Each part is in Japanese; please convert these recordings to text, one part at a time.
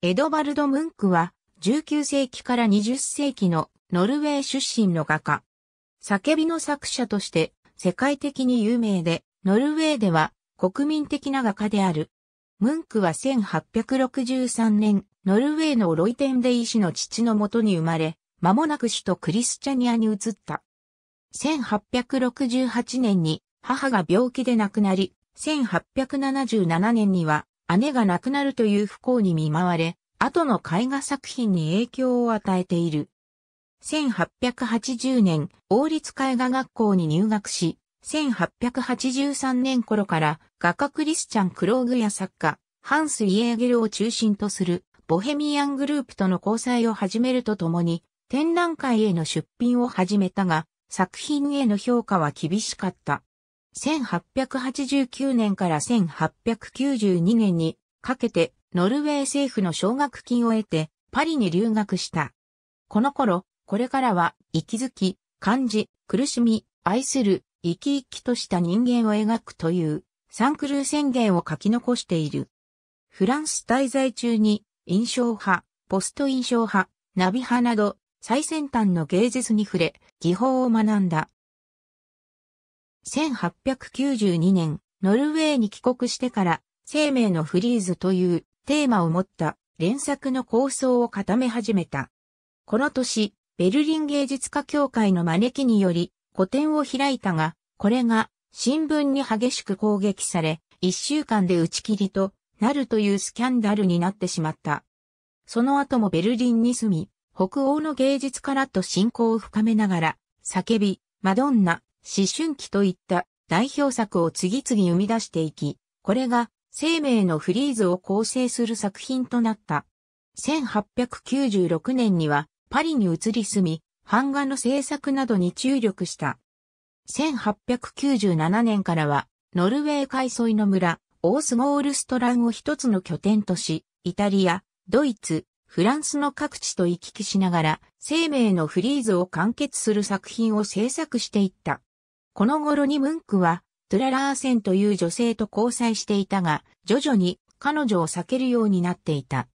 エドバルド・ムンクは、19世紀から20世紀のノルウェー出身の画家。叫びの作者として世界的に有名で、ノルウェーでは国民的な画家である。ムンクは1863年、ノルウェーのロイテンデイ氏の父のもとに生まれ、間もなく首都クリスチャニアに移った。1868年に母が病気で亡くなり、1877年には姉が亡くなるという不幸に見舞われ、後の絵画作品に影響を与えている。1880年、王立絵画学校に入学し、1883年頃から画家クリスチャン・クローグや作家、ハンス・イエーゲルを中心とするボヘミアングループとの交際を始めるとともに、展覧会への出品を始めたが、作品への評価は厳しかった。1889年から1892年にかけてノルウェー政府の奨学金を得てパリに留学した。この頃、これからは息づき、感じ、苦しみ、愛する、生き生きとした人間を描くというサンクルー宣言を書き残している。フランス滞在中に印象派、ポスト印象派、ナビ派など最先端の芸術に触れ、技法を学んだ。1892年、ノルウェーに帰国してから、生命のフリーズというテーマを持った連作の構想を固め始めた。この年、ベルリン芸術家協会の招きにより、個展を開いたが、これが新聞に激しく攻撃され、一週間で打ち切りとなるというスキャンダルになってしまった。その後もベルリンに住み、北欧の芸術家らと親交を深めながら、叫び、マドンナ、思春期といった代表作を次々生み出していき、これが生命のフリーズを構成する作品となった。1896年にはパリに移り住み、版画の制作などに注力した。1897年からは、ノルウェー海沿いの村、オースゴールストランを一つの拠点とし、イタリア、ドイツ、フランスの各地と行き来しながら、生命のフリーズを完結する作品を制作していった。この頃にムンクは、トゥララーセンという女性と交際していたが、徐々に彼女を避けるようになっていた。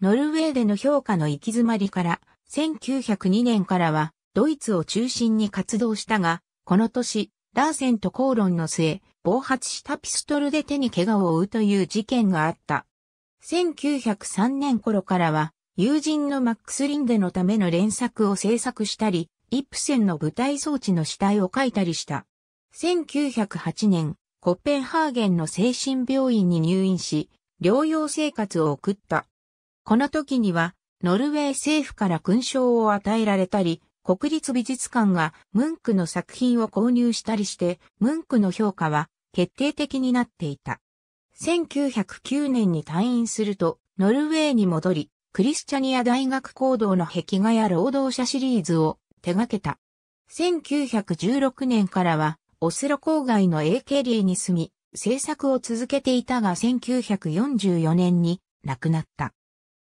ノルウェーでの評価の行き詰まりから、1902年からは、ドイツを中心に活動したが、この年、ラーセンと口論の末、暴発したピストルで手に怪我を負うという事件があった。1903年頃からは、友人のマックス・リンデのための連作を制作したり、イップセンの舞台装置の死体を描いたりした。1908年、コッペンハーゲンの精神病院に入院し、療養生活を送った。この時には、ノルウェー政府から勲章を与えられたり、国立美術館がムンクの作品を購入したりして、ムンクの評価は決定的になっていた。1909年に退院すると、ノルウェーに戻り、クリスチャニア大学行動の壁画や労働者シリーズを手掛けた。1916年からは、オスロ郊外のエーケリーに住み、制作を続けていたが1944年に亡くなった。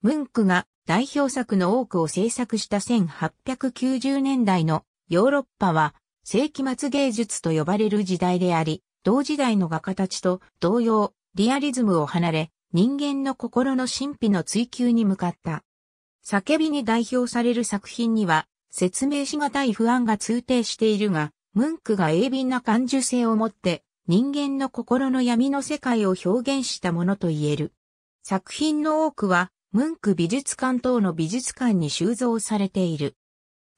ムンクが代表作の多くを制作した1890年代のヨーロッパは世紀末芸術と呼ばれる時代であり、同時代の画家たちと同様、リアリズムを離れ、人間の心の神秘の追求に向かった。叫びに代表される作品には、説明しがたい不安が通底しているが、ムンクが鋭敏な感受性を持って人間の心の闇の世界を表現したものと言える。作品の多くは、ムンク美術館等の美術館に収蔵されている。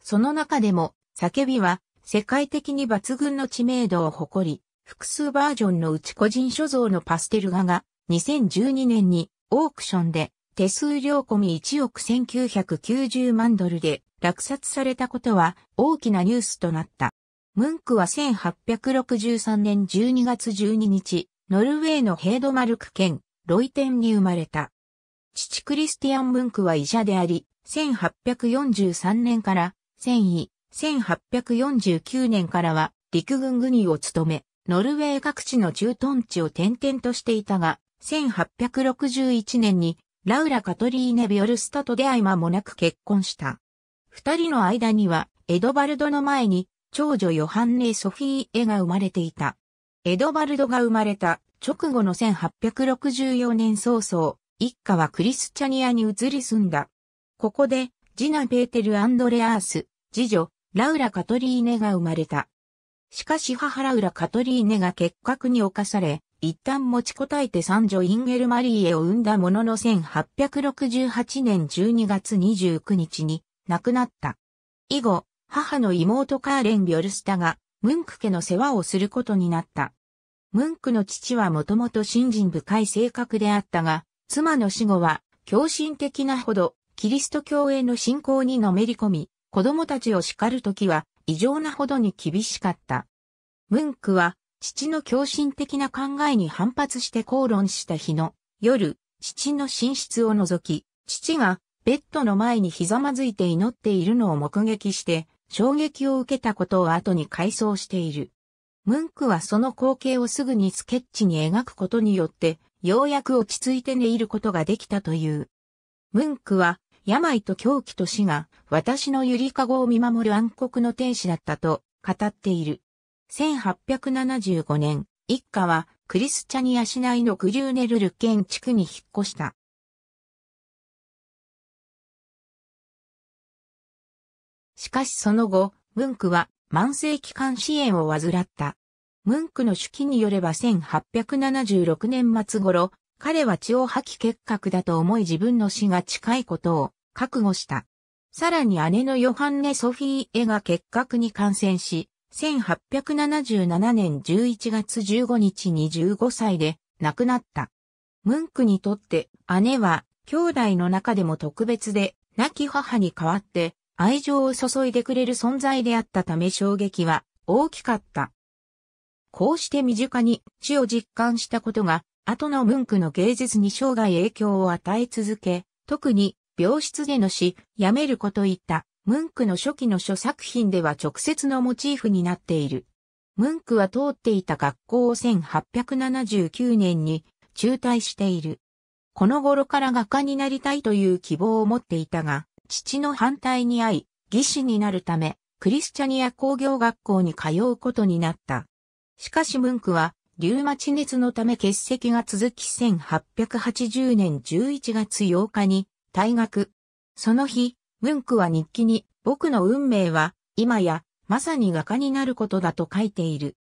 その中でも、叫びは、世界的に抜群の知名度を誇り、複数バージョンのうち個人所蔵のパステル画が、2012年にオークションで手数料込み1億1990万ドルで落札されたことは大きなニュースとなった。ムンクは1863年12月12日、ノルウェーのヘードマルク県ロイテンに生まれた。父クリスティアン・ムンクは医者であり、1843年から戦意、1849年からは陸軍軍医を務め、ノルウェー各地の駐屯地を転々としていたが、1861年にラウラ・カトリーネ・ビオルスタと出会い間もなく結婚した。二人の間には、エドバルドの前に、長女ヨハンネ・ソフィー・エが生まれていた。エドバルドが生まれた直後の1864年早々、一家はクリスチャニアに移り住んだ。ここで、次男ペーテル・アンドレアース、次女、ラウラ・カトリーネが生まれた。しかし母ラウラ・カトリーネが結核に侵され、一旦持ちこたえて三女インゲル・マリーエを生んだものの1868年12月29日に亡くなった。以後、母の妹カーレン・ビョルスタが、ムンク家の世話をすることになった。ムンクの父はもともと信心深い性格であったが、妻の死後は、狂信的なほど、キリスト教への信仰にのめり込み、子供たちを叱るときは、異常なほどに厳しかった。ムンクは、父の狂信的な考えに反発して口論した日の、夜、父の寝室を除き、父がベッドの前にひざまずいて祈っているのを目撃して、衝撃を受けたことを後に回想している。ムンクはその光景をすぐにスケッチに描くことによって、ようやく落ち着いて寝入ることができたという。ムンクは、病と狂気と死が、私のゆりかごを見守る暗黒の天使だったと、語っている。1875年、一家は、クリスチャニア市内のグリューネルル県地区に引っ越した。しかしその後、ムンクは慢性期間支援を患った。ムンクの手記によれば1876年末頃、彼は血を吐き結核だと思い自分の死が近いことを覚悟した。さらに姉のヨハンネ・ソフィー・エが結核に感染し、1877年11月15日に15歳で亡くなった。ムンクにとって姉は兄弟の中でも特別で、亡き母に代わって愛情を注いでくれる存在であったため衝撃は大きかった。こうして身近に死を実感したことが、後の文句の芸術に生涯影響を与え続け、特に病室での死、やめることいった、文句の初期の諸作品では直接のモチーフになっている。文句は通っていた学校を1879年に中退している。この頃から画家になりたいという希望を持っていたが、父の反対に遭い、義士になるため、クリスチャニア工業学校に通うことになった。しかし文句は、リュウマチ熱のため欠席が続き1880年11月8日に退学。その日、文句は日記に、僕の運命は、今や、まさに画家になることだと書いている。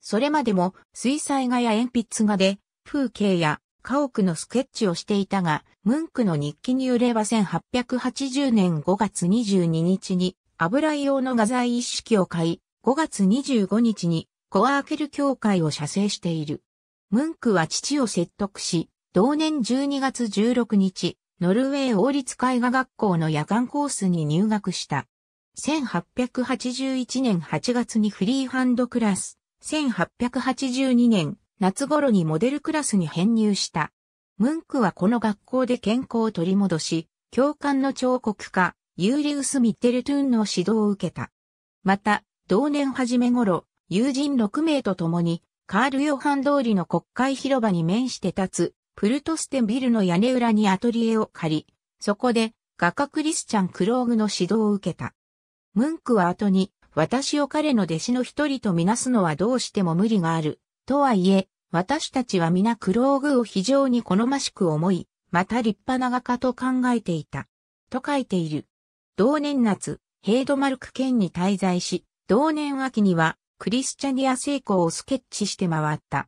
それまでも、水彩画や鉛筆画で、風景や家屋のスケッチをしていたが、ムンクの日記によれば1880年5月22日に油絵用の画材一式を買い、5月25日にコアーケル教会を写生している。ムンクは父を説得し、同年12月16日、ノルウェー王立絵画学校の夜間コースに入学した。1881年8月にフリーハンドクラス、1882年夏頃にモデルクラスに編入した。ムンクはこの学校で健康を取り戻し、教官の彫刻家、ユーリウス・ミッテルトゥーンの指導を受けた。また、同年初め頃、友人6名と共に、カール・ヨハン通りの国会広場に面して立つ、プルトステンビルの屋根裏にアトリエを借り、そこで画家クリスチャン・クローグの指導を受けた。ムンクは後に、私を彼の弟子の一人とみなすのはどうしても無理がある、とはいえ、私たちは皆クローグを非常に好ましく思い、また立派な画家と考えていた。と書いている。同年夏、ヘイドマルク県に滞在し、同年秋にはクリスチャニア聖公をスケッチして回った。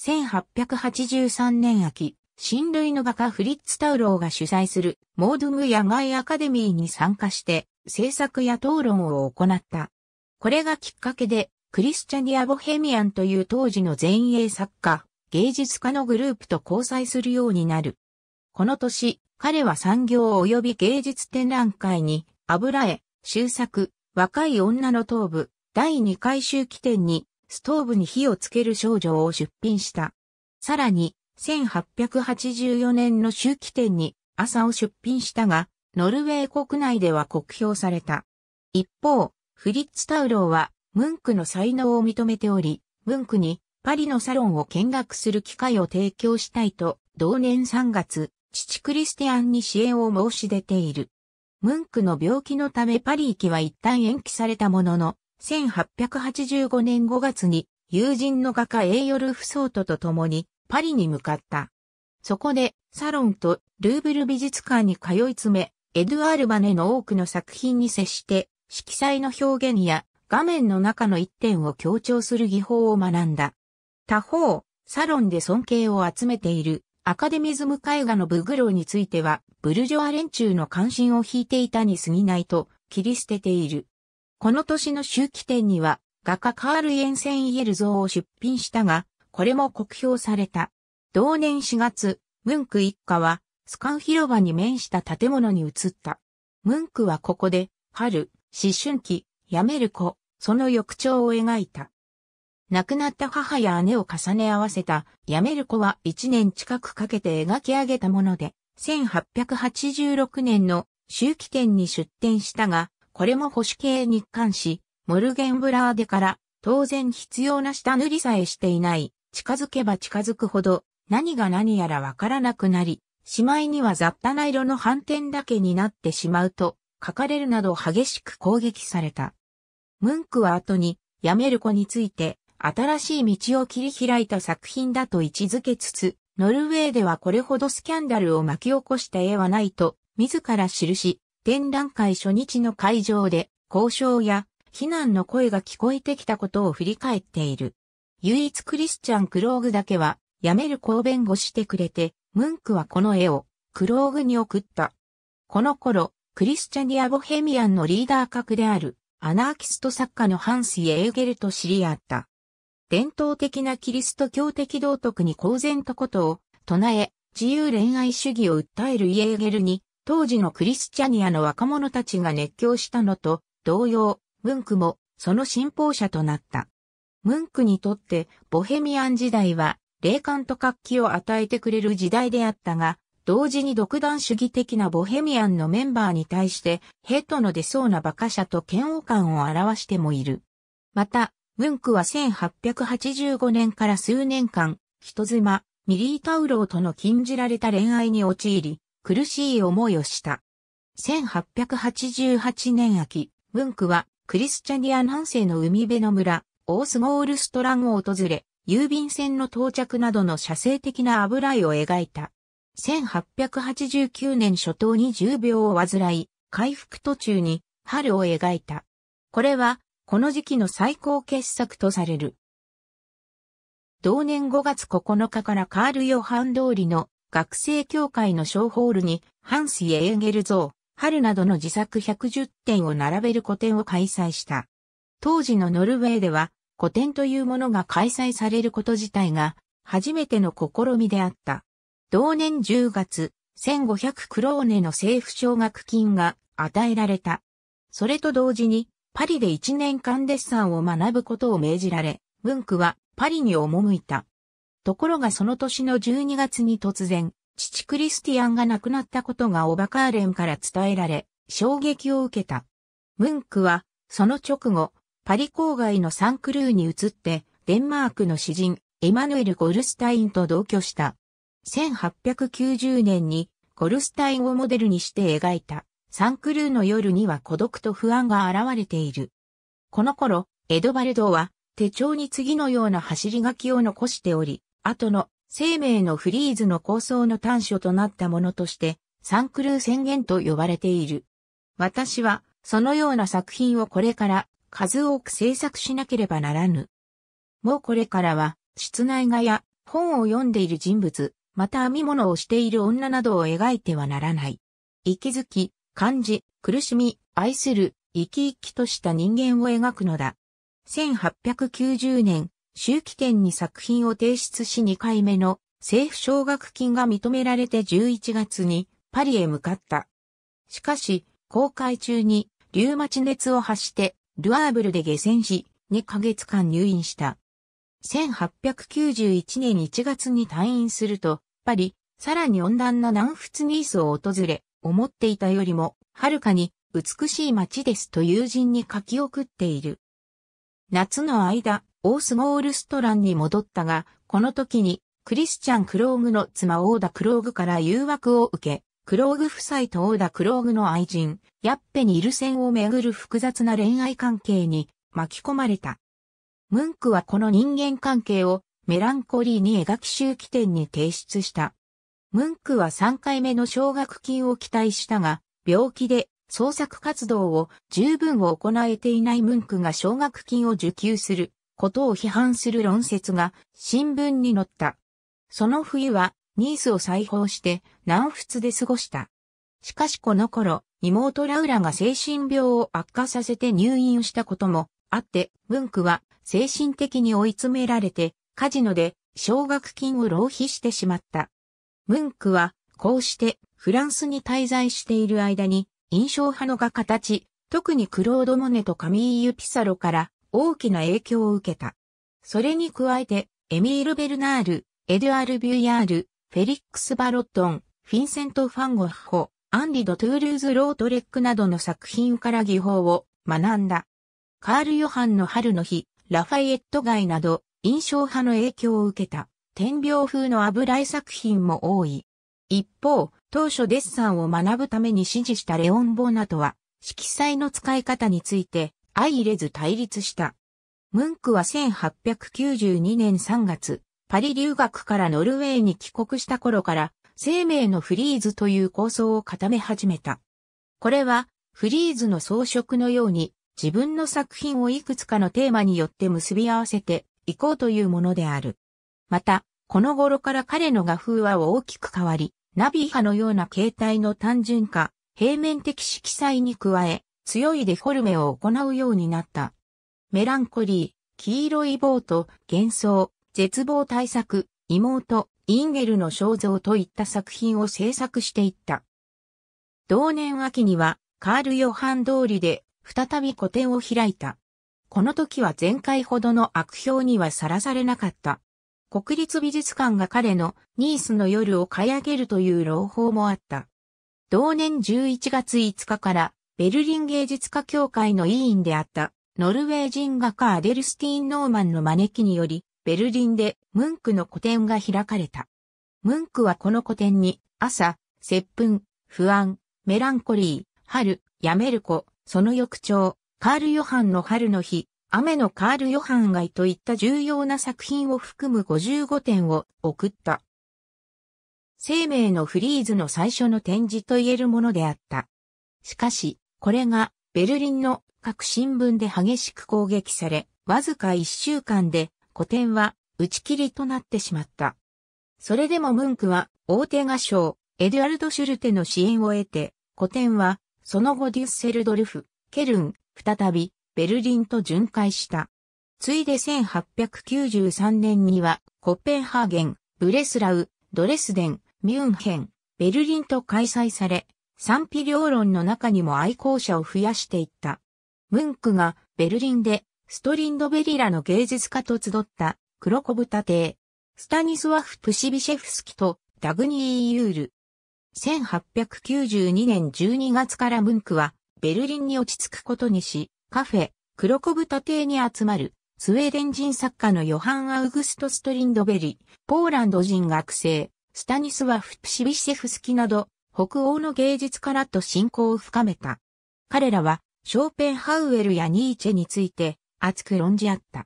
1883年秋、親類の画家フリッツ・タウローが主催するモードム野外アカデミーに参加して制作や討論を行った。これがきっかけでクリスチャニア・ボヘミアンという当時の前衛作家、芸術家のグループと交際するようになる。この年、彼は産業及び芸術展覧会に、油絵、修作、若い女の頭部、第2回周期展に、ストーブに火をつける少女を出品した。さらに、1884年の周期展に朝を出品したが、ノルウェー国内では酷評された。一方、フリッツ・タウローはムンクの才能を認めており、ムンクにパリのサロンを見学する機会を提供したいと、同年3月、父クリスティアンに支援を申し出ている。ムンクの病気のためパリ行きは一旦延期されたものの、1885年5月に友人の画家エーヨルフ・ソートと共にパリに向かった。そこでサロンとルーブル美術館に通い詰め、エドゥアール・バネの多くの作品に接して、色彩の表現や画面の中の一点を強調する技法を学んだ。他方、サロンで尊敬を集めているアカデミズム絵画のブグローについては、ブルジョア連中の関心を引いていたに過ぎないと切り捨てている。この年の周期展には、画家カール・エンセン・イエル像を出品したが、これも酷評された。同年4月、ムンク一家は、スカン広場に面した建物に移った。ムンクはここで、春、思春期、やめる子、その翌朝を描いた。亡くなった母や姉を重ね合わせた、やめる子は1年近くかけて描き上げたもので、1886年の周期展に出展したが、これも保守系日刊誌、モルゲンブラーデから、当然必要な下塗りさえしていない、近づけば近づくほど、何が何やらわからなくなり、しまいには雑多な色の反転だけになってしまうと、書かれるなど激しく攻撃された。ムンクは後に、辞める子について、新しい道を切り開いた作品だと位置づけつつ、ノルウェーではこれほどスキャンダルを巻き起こした絵はないと、自ら記し、展覧会初日の会場で、交渉や、非難の声が聞こえてきたことを振り返っている。唯一クリスチャン・クローグだけは、辞める子を弁護してくれて、ムンクはこの絵を、クローグに送った。この頃、クリスチャニア・ボヘミアンのリーダー格である、アナーキスト作家のハンス・イエーゲルと知り合った。伝統的なキリスト教的道徳に公然とことを唱え、自由恋愛主義を訴えるイエーゲルに、当時のクリスチャニアの若者たちが熱狂したのと同様、ムンクもその信奉者となった。ムンクにとってボヘミアン時代は霊感と活気を与えてくれる時代であったが、同時に独断主義的なボヘミアンのメンバーに対して、ヘッドの出そうな馬鹿者と嫌悪感を表してもいる。また、ムンクは1885年から数年間、人妻、ミリー・タウローとの禁じられた恋愛に陥り、苦しい思いをした。1888年秋、ムンクはクリスチャニア南西の海辺の村、オースモールストランを訪れ、郵便船の到着などの射精的な油絵を描いた。1889年初頭に10秒を患い、回復途中に春を描いた。これは、この時期の最高傑作とされる。同年5月9日からカール・ヨハン通りの学生協会の小ホールに、ハンス・エーゲル像、春などの自作110点を並べる個展を開催した。当時のノルウェーでは、個展というものが開催されること自体が、初めての試みであった。同年10月、1500クローネの政府奨学金が与えられた。それと同時に、パリで1年間デッサンを学ぶことを命じられ、文句はパリに赴いた。ところがその年の12月に突然、父クリスティアンが亡くなったことがオバカーレンから伝えられ、衝撃を受けた。ムンクは、その直後、パリ郊外のサンクルーに移って、デンマークの詩人、エマヌエル・ゴルスタインと同居した。1890年にゴルスタインをモデルにして描いたサンクルーの夜には孤独と不安が現れている。この頃、エドバルドは手帳に次のような走り書きを残しており、後の生命のフリーズの構想の短所となったものとして、サンクルー宣言と呼ばれている。私は、そのような作品をこれから数多く制作しなければならぬ。もうこれからは、室内画や本を読んでいる人物、また編み物をしている女などを描いてはならない。息づき、感じ、苦しみ、愛する、生き生きとした人間を描くのだ。1890年、周期展に作品を提出し2回目の政府奨学金が認められて11月にパリへ向かった。しかし、公開中にリュウマチ熱を発してルアーブルで下船し、2ヶ月間入院した。1891年1月に退院すると、張り、さらに温暖な南仏ニースを訪れ、思っていたよりも、はるかに美しい街ですと友人に書き送っている。夏の間、オースモールストランに戻ったが、この時に、クリスチャン・クローグの妻オーダ・クローグから誘惑を受け、クローグ夫妻とオーダ・クローグの愛人、ヤッペにいる線をめぐる複雑な恋愛関係に巻き込まれた。ムンクはこの人間関係をメランコリーに描き周期点に提出した。ムンクは3回目の奨学金を期待したが、病気で創作活動を十分行えていないムンクが奨学金を受給することを批判する論説が新聞に載った。その冬はニースを再訪して南仏で過ごした。しかしこの頃、妹ラウラが精神病を悪化させて入院したこともあって、ムンクは精神的に追い詰められてカジノで奨学金を浪費してしまった。ムンクは、こうしてフランスに滞在している間に、印象派の画家たち、特にクロード・モネとカミーユ・ピサロから大きな影響を受けた。それに加えて、エミール・ベルナール、エドゥアール・ビュヤール、フェリックス・バロットン、フィンセント・ファンゴッホ、アンリド・トゥールーズ・ロートレックなどの作品から技法を学んだ。カール・ヨハンの春の日、ラファイエット街など、印象派の影響を受けた、天描風の油絵作品も多い。一方、当初デッサンを学ぶために指示したレオン・ボナとは、色彩の使い方について、相入れず対立した。ムンクは1892年3月、パリ留学からノルウェーに帰国した頃から、生命のフリーズという構想を固め始めた。これは、フリーズの装飾のように、自分の作品をいくつかのテーマによって結び合わせて、行こうというものである。また、この頃から彼の画風は大きく変わり、ナビ派のような形態の単純化、平面的色彩に加え、強いデフォルメを行うようになった。メランコリー、黄色いーと幻想、絶望対策、妹、インゲルの肖像といった作品を制作していった。同年秋には、カール・ヨハン通りで再び個展を開いた。この時は前回ほどの悪評にはさらされなかった。国立美術館が彼のニースの夜を買い上げるという朗報もあった。同年11月5日からベルリン芸術家協会の委員であったノルウェー人画家アデルスティン・ノーマンの招きによりベルリンでムンクの個展が開かれた。ムンクはこの個展に朝、接吻、不安、メランコリー、春、やめる子、その翌朝、カール・ヨハンの春の日、雨のカール・ヨハン街といった重要な作品を含む55点を送った。生命のフリーズの最初の展示と言えるものであった。しかし、これがベルリンの各新聞で激しく攻撃され、わずか1週間で古典は打ち切りとなってしまった。それでもムンクは大手画商エデュアルド・シュルテの支援を得て、古典はその後デュッセルドルフ、ケルン、再びベルリンと巡回した。ついで1893年にはコペンハーゲン、ブレスラウ、ドレスデン、ミュンヘン、ベルリンと開催され、賛否両論の中にも愛好者を増やしていった。ムンクがベルリンでストリンドベリラの芸術家と集ったクロコブタ亭、スタニスワフ・プシビシェフスキとダグニー・ユール。1892年12月からムンクはベルリンに落ち着くことにし、カフェ、黒子豚邸に集まる、スウェーデン人作家のヨハン・アウグスト・ストリンドベリ、ポーランド人学生、スタニスワフ・プシビシェフスキなど、北欧の芸術家らと親交を深めた。彼らは、ショーペンハウエルやニーチェについて、熱く論じ合った。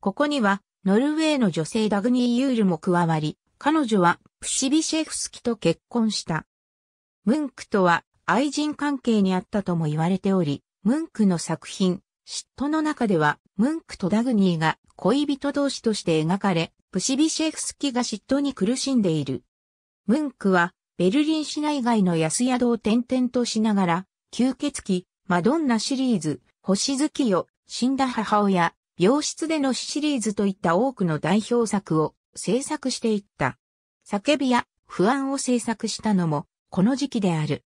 ここには、ノルウェーの女性ダグニー・ユールも加わり、彼女はプシビシェフスキと結婚した。ムンクとは愛人関係にあったとも言われており、ムンクの作品、嫉妬の中では、ムンクとダグニーが恋人同士として描かれ、プシビシェフスキが嫉妬に苦しんでいる。ムンクは、ベルリン市内外の安宿を転々としながら、吸血鬼、マドンナシリーズ、星月夜、死んだ母親、病室での死シリーズといった多くの代表作を制作していった。叫びや不安を制作したのも、この時期である。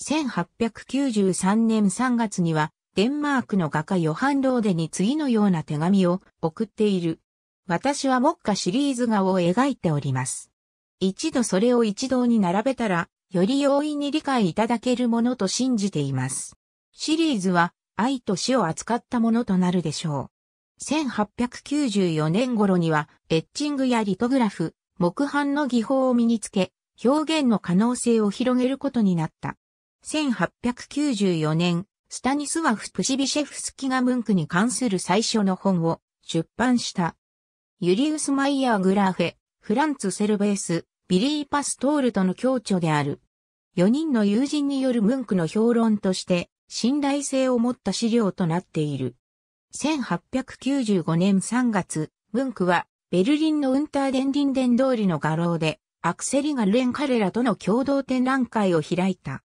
1893年3月には、デンマークの画家ヨハン・ローデに次のような手紙を送っている。私は目下シリーズ画を描いております。一度それを一堂に並べたら、より容易に理解いただけるものと信じています。シリーズは、愛と死を扱ったものとなるでしょう。1894年頃には、エッチングやリトグラフ、木版の技法を身につけ、表現の可能性を広げることになった。1894年、スタニスワフ・プシビシェフスキが文句に関する最初の本を出版した。ユリウス・マイヤー・グラーフェ、フランツ・セルベース、ビリー・パストールとの共著である。4人の友人による文句の評論として、信頼性を持った資料となっている。1895年3月、文句は、ベルリンのウンターデンリンデン通りの画廊で、アクセリガルレン彼らとの共同展覧会を開いた。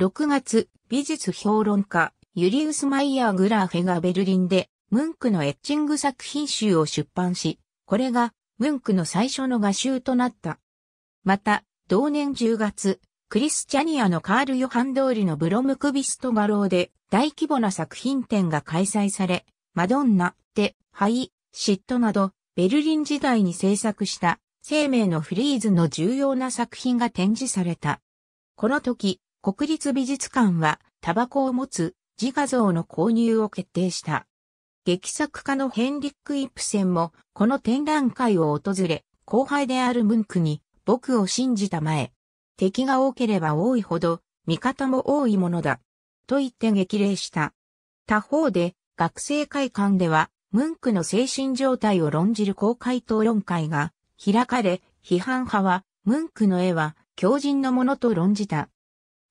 6月、美術評論家、ユリウス・マイヤー・グラーフェがベルリンで、ムンクのエッチング作品集を出版し、これが、ムンクの最初の画集となった。また、同年10月、クリスチャニアのカール・ヨハン通りのブロムクビスト画廊で大規模な作品展が開催され、マドンナ、テ、ハイ、シットなど、ベルリン時代に制作した生命のフリーズの重要な作品が展示された。この時、国立美術館はタバコを持つ自画像の購入を決定した。劇作家のヘンリック・イップセンもこの展覧会を訪れ、後輩であるムンクに僕を信じたまえ。敵が多ければ多いほど味方も多いものだ。と言って激励した。他方で学生会館ではムンクの精神状態を論じる公開討論会が開かれ、批判派はムンクの絵は狂人のものと論じた。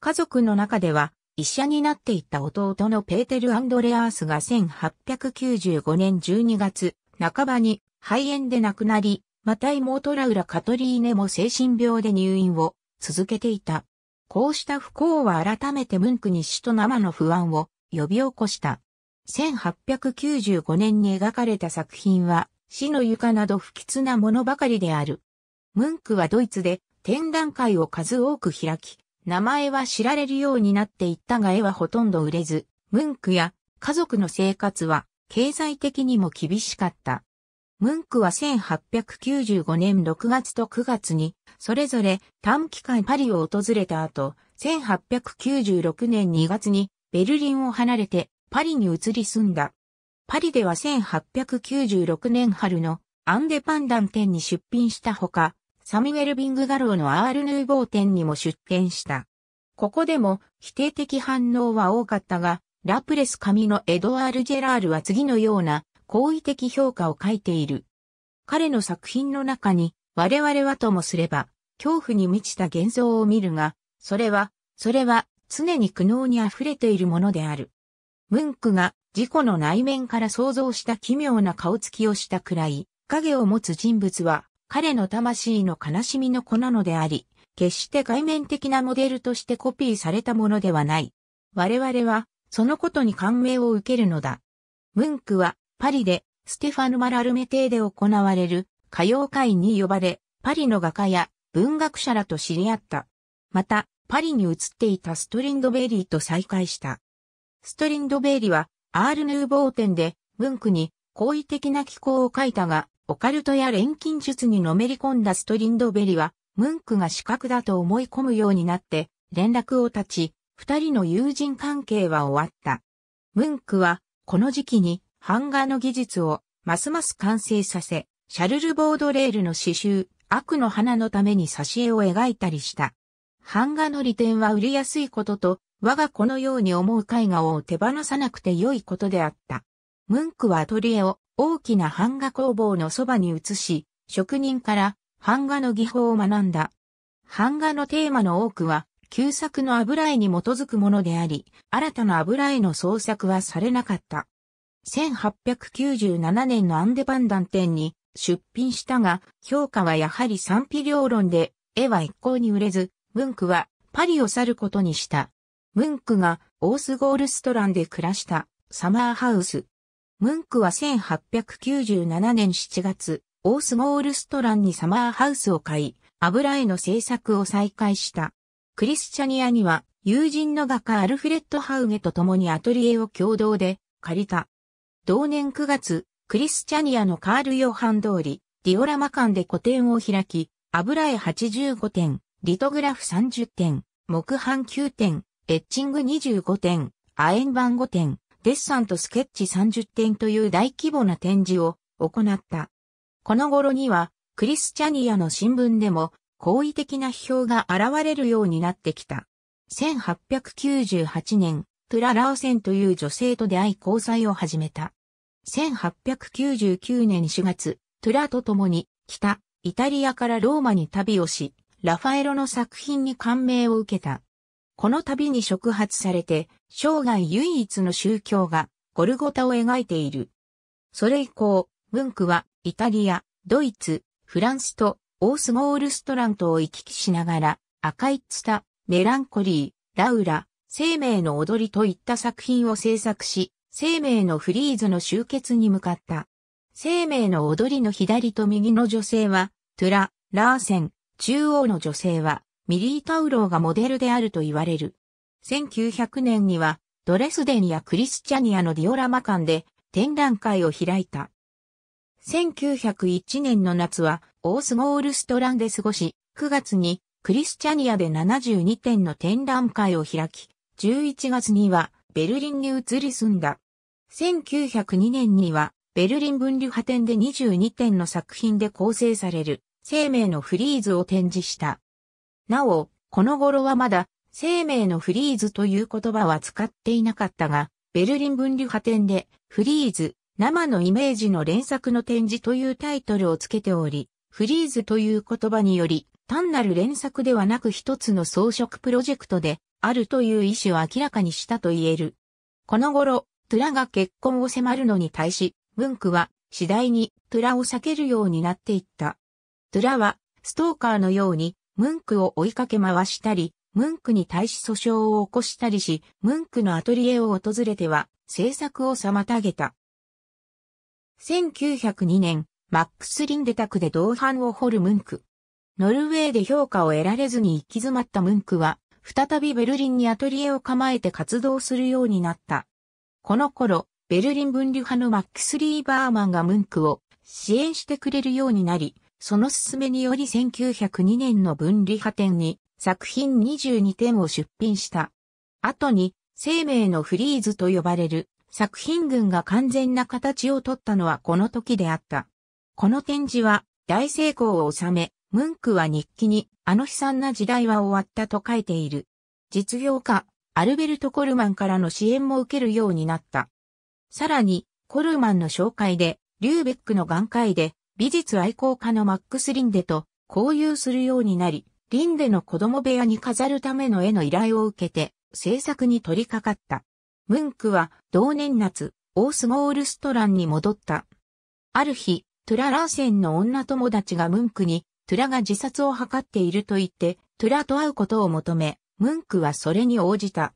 家族の中では、医者になっていった弟のペーテル・アンドレアースが1895年12月半ばに肺炎で亡くなり、また妹ラウラ・カトリーネも精神病で入院を続けていた。こうした不幸は改めてムンクに死と生の不安を呼び起こした。1895年に描かれた作品は死の床など不吉なものばかりである。ムンクはドイツで展覧会を数多く開き、名前は知られるようになっていったが絵はほとんど売れず、ムンクや家族の生活は経済的にも厳しかった。ムンクは1895年6月と9月に、それぞれ短期間パリを訪れた後、1896年2月にベルリンを離れてパリに移り住んだ。パリでは1896年春のアンデパンダン店に出品したほか、サミュエル・ビングガローのアール・ヌーボー展にも出展した。ここでも否定的反応は多かったが、ラプレス紙のエドワール・ジェラールは次のような好意的評価を書いている。彼の作品の中に、我々はともすれば、恐怖に満ちた幻想を見るが、それは、それは常に苦悩に溢れているものである。ムンクが自己の内面から想像した奇妙な顔つきをしたくらい、影を持つ人物は彼の魂の悲しみの子なのであり、決して外面的なモデルとしてコピーされたものではない。我々は、そのことに感銘を受けるのだ。ムンクは、パリで、ステファヌ・マラルメ邸で行われる、歌謡会に呼ばれ、パリの画家や文学者らと知り合った。また、パリに移っていたストリンドベリーと再会した。ストリンドベリーは、アール・ヌーボー展で、ムンクに好意的な気候を書いたが、オカルトや錬金術にのめり込んだストリンドベリは、ムンクが死角だと思い込むようになって、連絡を断ち、二人の友人関係は終わった。ムンクは、この時期に、版画の技術を、ますます完成させ、シャルル・ボードレールの刺繍、悪の花のために挿絵を描いたりした。版画の利点は売れやすいことと、我が子のように思う絵画を手放さなくて良いことであった。ムンクはアトリエを大きな版画工房のそばに移し、職人から版画の技法を学んだ。版画のテーマの多くは、旧作の油絵に基づくものであり、新たな油絵の創作はされなかった。1897年のアンデパンダン展に出品したが、評価はやはり賛否両論で、絵は一向に売れず、ムンクはパリを去ることにした。ムンクがオースゴールストランで暮らしたサマーハウス、ムンクは1897年7月、オースモールストランにサマーハウスを買い、油絵の制作を再開した。クリスチャニアには友人の画家アルフレッド・ハウゲと共にアトリエを共同で借りた。同年9月、クリスチャニアのカール・ヨハン通り、ディオラマ館で個展を開き、油絵85点、リトグラフ30点、木版9点、エッチング25点、亜鉛板5点、デッサンとスケッチ30点という大規模な展示を行った。この頃には、クリスチャニアの新聞でも、好意的な批評が現れるようになってきた。1898年、トゥラ・ラオセンという女性と出会い交際を始めた。1899年4月、トゥラと共に北、イタリアからローマに旅をし、ラファエロの作品に感銘を受けた。この旅に触発されて、生涯唯一の宗教画、ゴルゴタを描いている。それ以降、ムンクはイタリア、ドイツ、フランスとオースモールストラントを行き来しながら、赤いツタ、メランコリー、ラウラ、生命の踊りといった作品を制作し、生命のフリーズの終結に向かった。生命の踊りの左と右の女性は、トゥラ、ラーセン、中央の女性は、ミリータウローがモデルであると言われる。1900年にはドレスデンやクリスチャニアのディオラマ館で展覧会を開いた。1901年の夏はオースゴールストランで過ごし、9月にクリスチャニアで72点の展覧会を開き、11月にはベルリンに移り住んだ。1902年にはベルリン分離派展で22点の作品で構成される生命のフリーズを展示した。なお、この頃はまだ生命のフリーズという言葉は使っていなかったが、ベルリン分離派展で、フリーズ、生のイメージの連作の展示というタイトルをつけており、フリーズという言葉により、単なる連作ではなく一つの装飾プロジェクトで、あるという意思を明らかにしたと言える。この頃、トゥラが結婚を迫るのに対し、文句は次第にトゥラを避けるようになっていった。トゥラはストーカーのようにムンクを追いかけ回したり、ムンクに対し訴訟を起こしたりし、ムンクのアトリエを訪れては、制作を妨げた。1902年、マックス・リンデタクで同伴を掘るムンク。ノルウェーで評価を得られずに行き詰まったムンクは、再びベルリンにアトリエを構えて活動するようになった。この頃、ベルリン分離派のマックス・リーバーマンがムンクを支援してくれるようになり、その勧めにより1902年の分離派展に作品22点を出品した。後に、生命のフリーズと呼ばれる作品群が完全な形をとったのはこの時であった。この展示は大成功を収め、ムンクは日記にあの悲惨な時代は終わったと書いている。実業家、アルベルト・コルマンからの支援も受けるようになった。さらに、コルマンの紹介で、リューベックの眼科医で、美術愛好家のマックス・リンデと交友するようになり、リンデの子供部屋に飾るための絵の依頼を受けて、制作に取り掛かった。ムンクは同年夏、オースゴールストランに戻った。ある日、トゥラ・ラーセンの女友達がムンクに、トゥラが自殺を図っていると言って、トゥラと会うことを求め、ムンクはそれに応じた。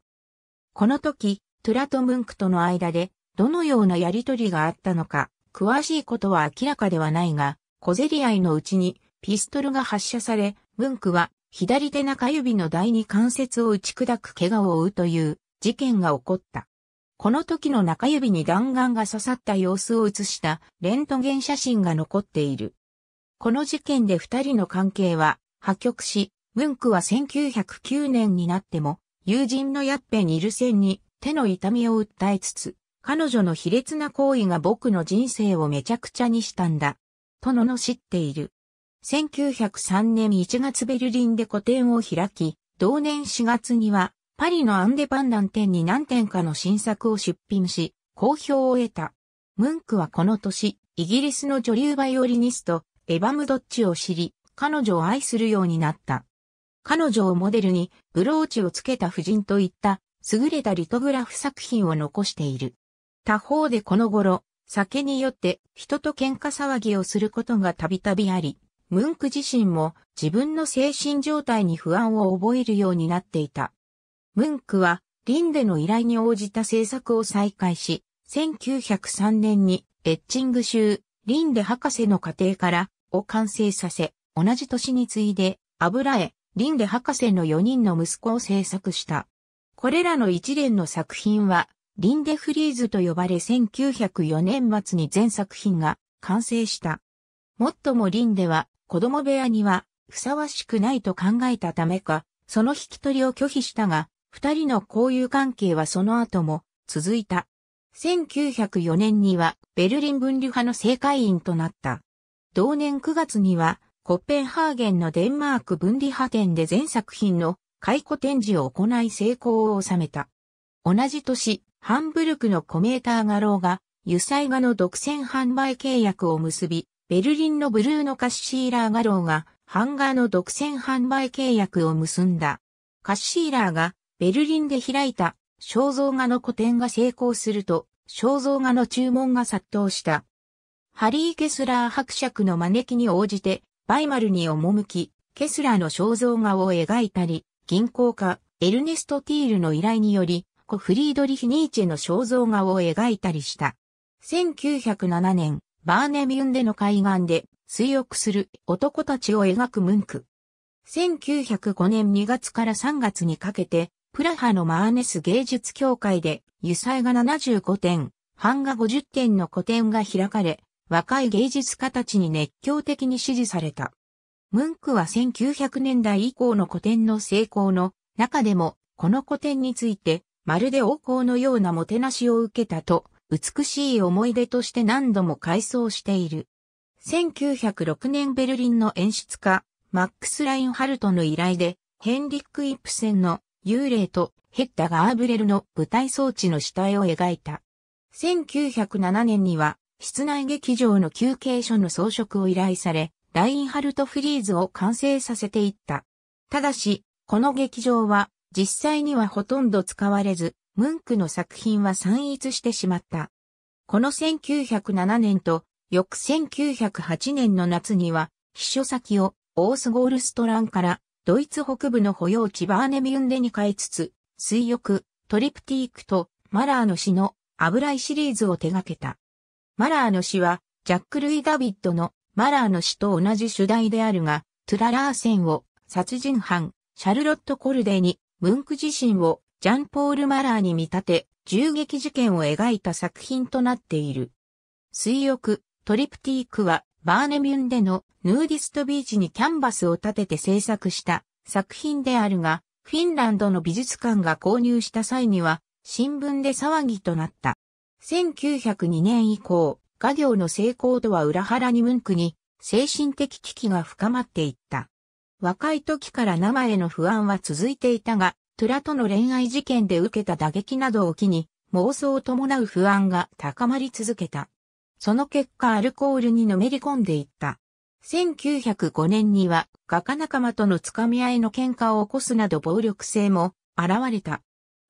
この時、トゥラとムンクとの間で、どのようなやりとりがあったのか、詳しいことは明らかではないが、小競り合いのうちに、ピストルが発射され、文句は、左手中指の第二関節を打ち砕く怪我を負うという事件が起こった。この時の中指に弾丸が刺さった様子を写したレントゲン写真が残っている。この事件で二人の関係は破局し、文句は1909年になっても友人のヤッペニルセンに手の痛みを訴えつつ、彼女の卑劣な行為が僕の人生をめちゃくちゃにしたんだ。と罵っている。1903年1月ベルリンで個展を開き、同年4月にはパリのアンデパンダン展に何点かの新作を出品し、好評を得た。ムンクはこの年、イギリスの女流バイオリニスト、エヴァムドッチを知り、彼女を愛するようになった。彼女をモデルに、ブローチをつけた夫人といった、優れたリトグラフ作品を残している。他方でこの頃、酒によって人と喧嘩騒ぎをすることがたびたびあり、ムンク自身も自分の精神状態に不安を覚えるようになっていた。ムンクは、リンデの依頼に応じた制作を再開し、1903年にエッチング州、リンデ博士の家庭からを完成させ、同じ年に次いで、油絵、リンデ博士の4人の息子を制作した。これらの一連の作品は、リンデフリーズと呼ばれ1904年末に全作品が完成した。もっともリンデは子供部屋にはふさわしくないと考えたためか、その引き取りを拒否したが、二人の交友関係はその後も続いた。1904年にはベルリン分離派の正会員となった。同年9月にはコッペンハーゲンのデンマーク分離派展で全作品の回顧展示を行い成功を収めた。同じ年、ハンブルクのコメーター画廊が油彩画の独占販売契約を結び、ベルリンのブルーノ・カッシーラー・画廊がハンガーの独占販売契約を結んだ。カッシーラーがベルリンで開いた肖像画の個展が成功すると肖像画の注文が殺到した。ハリー・ケスラー伯爵の招きに応じてバイマルに赴き、ケスラーの肖像画を描いたり、銀行家エルネスト・ティールの依頼により、コ・フリードリヒ・ニーチェの肖像画を描いたりした。1907年、バーネミュンでの海岸で水浴する男たちを描くムンク。1905年2月から3月にかけて、プラハのマーネス芸術協会で、油彩画75点、版画50点の個展が開かれ、若い芸術家たちに熱狂的に支持された。ムンクは1900年代以降の古典の成功の中でも、この古典について、まるで王侯のようなもてなしを受けたと美しい思い出として何度も改装している。1906年ベルリンの演出家、マックス・ラインハルトの依頼で、ヘンリック・イプセンの幽霊とヘッダ・ガーブレルの舞台装置の死体を描いた。1907年には、室内劇場の休憩所の装飾を依頼され、ラインハルトフリーズを完成させていった。ただし、この劇場は実際にはほとんど使われず、ムンクの作品は散逸してしまった。この1907年と、翌1908年の夏には、秘書先をオースゴールストランからドイツ北部の保養地バーネミュンデに変えつつ、水浴、トリプティークとマラーの詩の油絵シリーズを手掛けた。マラーの詩は、ジャック・ルイ・ダビッドのマラーの詩と同じ主題であるが、トゥララーセンを殺人犯、シャルロット・コルデに、ムンク自身をジャンポール・マラーに見立て、銃撃事件を描いた作品となっている。水浴、トリプティークは、バーネミュンでのヌーディストビーチにキャンバスを立てて制作した作品であるが、フィンランドの美術館が購入した際には、新聞で騒ぎとなった。1902年以降、画業の成功とは裏腹に文句に、精神的危機が深まっていった。若い時から生への不安は続いていたが、虎との恋愛事件で受けた打撃などを機に、妄想を伴う不安が高まり続けた。その結果アルコールにのめり込んでいった。1905年には画家仲間とのつかみ合いの喧嘩を起こすなど暴力性も現れた。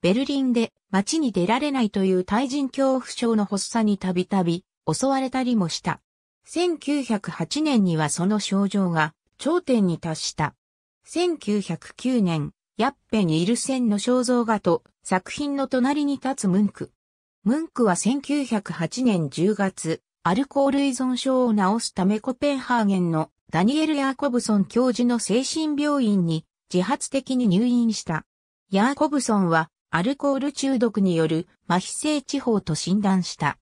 ベルリンで街に出られないという対人恐怖症の発作にたびたび襲われたりもした。1908年にはその症状が頂点に達した。1909年、ヤッペにいる線の肖像画と作品の隣に立つムンク。ムンクは1908年10月、アルコール依存症を治すためコペンハーゲンのダニエル・ヤーコブソン教授の精神病院に自発的に入院した。ヤーコブソンはアルコール中毒による麻痺性地方と診断した。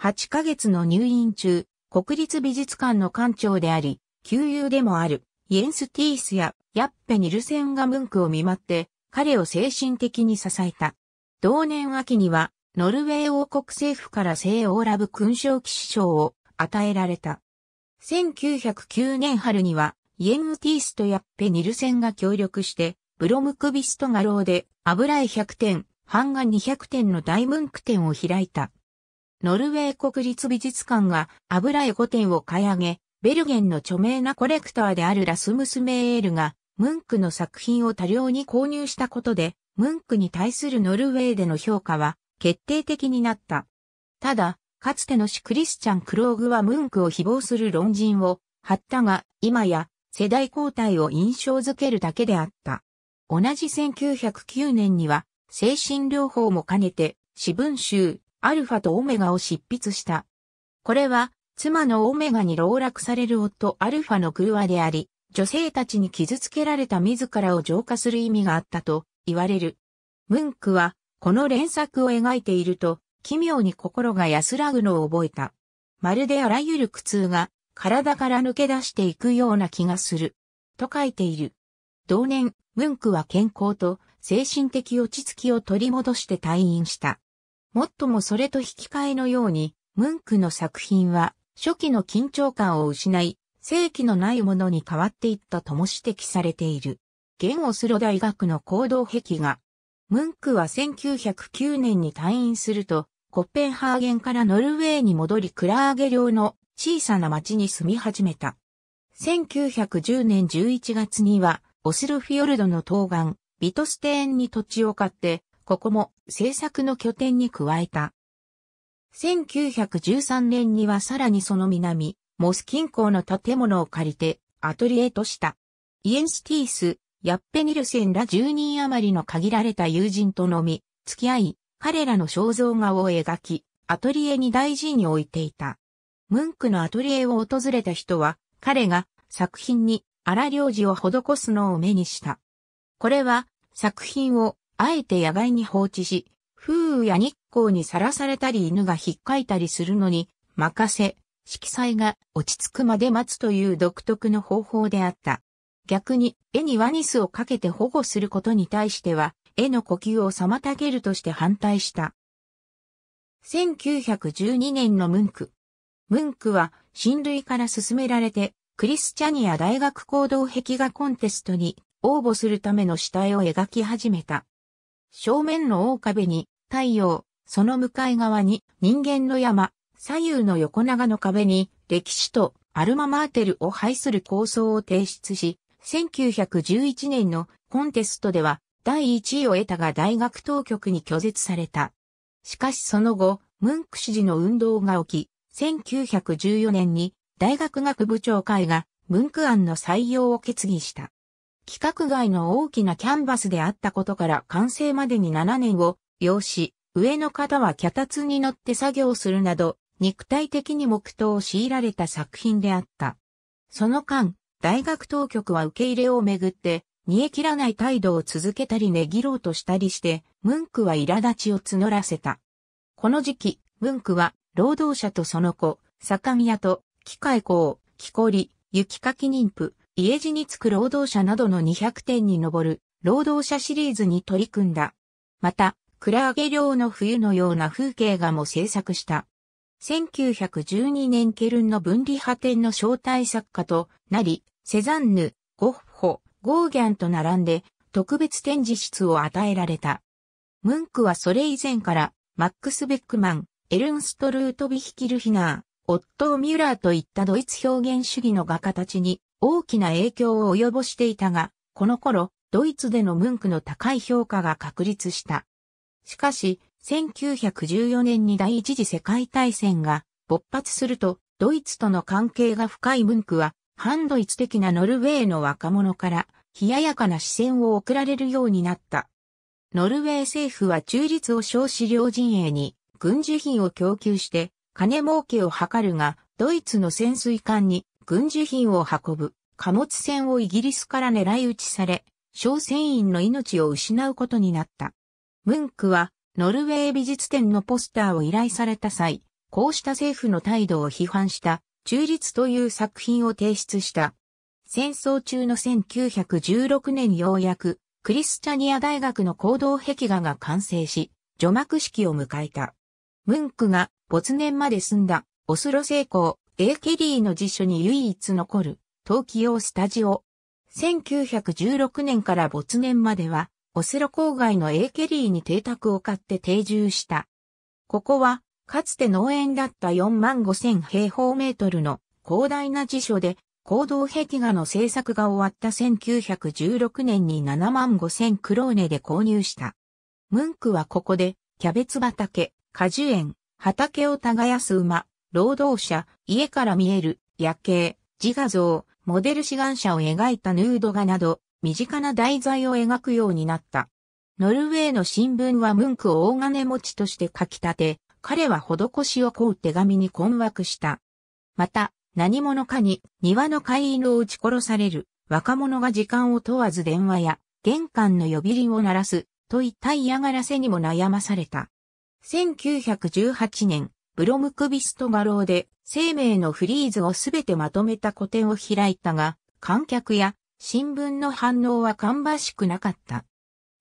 8ヶ月の入院中、国立美術館の館長であり、旧友でもあるイエンスティースやヤッペ・ニルセンがムンクを見舞って、彼を精神的に支えた。同年秋には、ノルウェー王国政府から聖オーラブ勲章騎士賞を与えられた。1909年春には、イエンティースとヤッペ・ニルセンが協力して、ブロムクビスト画廊で油絵100点、版画200点の大文句展を開いた。ノルウェー国立美術館が油絵5点を買い上げ、ベルゲンの著名なコレクターであるラスムス・メールが、ムンクの作品を多量に購入したことで、ムンクに対するノルウェーでの評価は決定的になった。ただ、かつてのシクリスチャン・クローグはムンクを誹謗する論人を張ったが、今や世代交代を印象づけるだけであった。同じ1909年には、精神療法も兼ねて、私文集、アルファとオメガを執筆した。これは、妻のオメガに狼落される夫アルファの偶話であり、女性たちに傷つけられた自らを浄化する意味があったと言われる。ムンクは、この連作を描いていると、奇妙に心が安らぐのを覚えた。まるであらゆる苦痛が体から抜け出していくような気がする。と書いている。同年、ムンクは健康と精神的落ち着きを取り戻して退院した。もっともそれと引き換えのように、ムンクの作品は初期の緊張感を失い、正規のないものに変わっていったとも指摘されている。現オスロ大学の行動壁画。ムンクは1909年に退院すると、コッペンハーゲンからノルウェーに戻りクラーゲ領の小さな町に住み始めた。1910年11月には、オスロフィヨルドの東岸、ビトステーンに土地を買って、ここも制作の拠点に加えた。1913年にはさらにその南、モス近郊の建物を借りて、アトリエとした。イエンスティース、ヤッペニルセンら10人余りの限られた友人とのみ、付き合い、彼らの肖像画を描き、アトリエに大事に置いていた。ムンクのアトリエを訪れた人は、彼が作品に荒領事を施すのを目にした。これは作品をあえて野外に放置し、風雨や日光にさらされたり犬がひっかいたりするのに、任せ、色彩が落ち着くまで待つという独特の方法であった。逆に、絵にワニスをかけて保護することに対しては、絵の呼吸を妨げるとして反対した。1912年のムンク。ムンクは、親類から勧められて、クリスチャニア大学行動壁画コンテストに応募するための死体を描き始めた。正面の大壁に太陽、その向かい側に人間の山、左右の横長の壁に歴史とアルママーテルを配する構想を提出し、1911年のコンテストでは第1位を得たが大学当局に拒絶された。しかしその後、ムンク持の運動が起き、1914年に大学学部長会が文句案の採用を決議した。規格外の大きなキャンバスであったことから完成までに7年を要し、上の方は脚立に乗って作業するなど、肉体的に黙祷を強いられた作品であった。その間、大学当局は受け入れをめぐって、煮え切らない態度を続けたりねぎろうとしたりして、ムンクは苛立ちを募らせた。この時期、ムンクは、労働者とその子、酒宮と、機械工、木こり、雪かき妊婦、家路につく労働者などの200点に上る、労働者シリーズに取り組んだ。また、クラーゲ漁の冬のような風景画も制作した。1912年ケルンの分離派展の招待作家となり、セザンヌ、ゴッホ、ゴーギャンと並んで特別展示室を与えられた。ムンクはそれ以前からマックス・ベックマン、エルンスト・ルートビヒ・キルヒナー、オットー・ミュラーといったドイツ表現主義の画家たちに大きな影響を及ぼしていたが、この頃、ドイツでのムンクの高い評価が確立した。しかし、1914年に第一次世界大戦が勃発すると、ドイツとの関係が深いムンクは、反ドイツ的なノルウェーの若者から、冷ややかな視線を送られるようになった。ノルウェー政府は中立を少子両陣営に軍需品を供給して金儲けを図るが、ドイツの潜水艦に軍需品を運ぶ貨物船をイギリスから狙い撃ちされ、小船員の命を失うことになった。ムンクは、ノルウェー美術展のポスターを依頼された際、こうした政府の態度を批判した中立という作品を提出した。戦争中の1916年ようやくクリスチャニア大学の行動壁画が完成し、除幕式を迎えた。ムンクが没年まで住んだオスロ成功、ーケリーの辞書に唯一残る、陶器用スタジオ。1916年から没年までは、オスロ郊外のエーケリーに邸宅を買って定住した。ここは、かつて農園だった4万5千平方メートルの広大な辞書で、行動壁画の制作が終わった1916年に7万5千クローネで購入した。ムンクはここで、キャベツ畑、果樹園、畑を耕す馬、労働者、家から見える夜景、自画像、モデル志願者を描いたヌード画など、身近な題材を描くようになった。ノルウェーの新聞はムンクを大金持ちとして書き立て、彼は施しを請う手紙に困惑した。また、何者かに庭の飼い犬を撃ち殺される、若者が時間を問わず電話や玄関の呼び鈴を鳴らす、といった嫌がらせにも悩まされた。1918年、ブロムクビスト画廊で生命のフリーズをすべてまとめた個展を開いたが、観客や新聞の反応は芳しくなかった。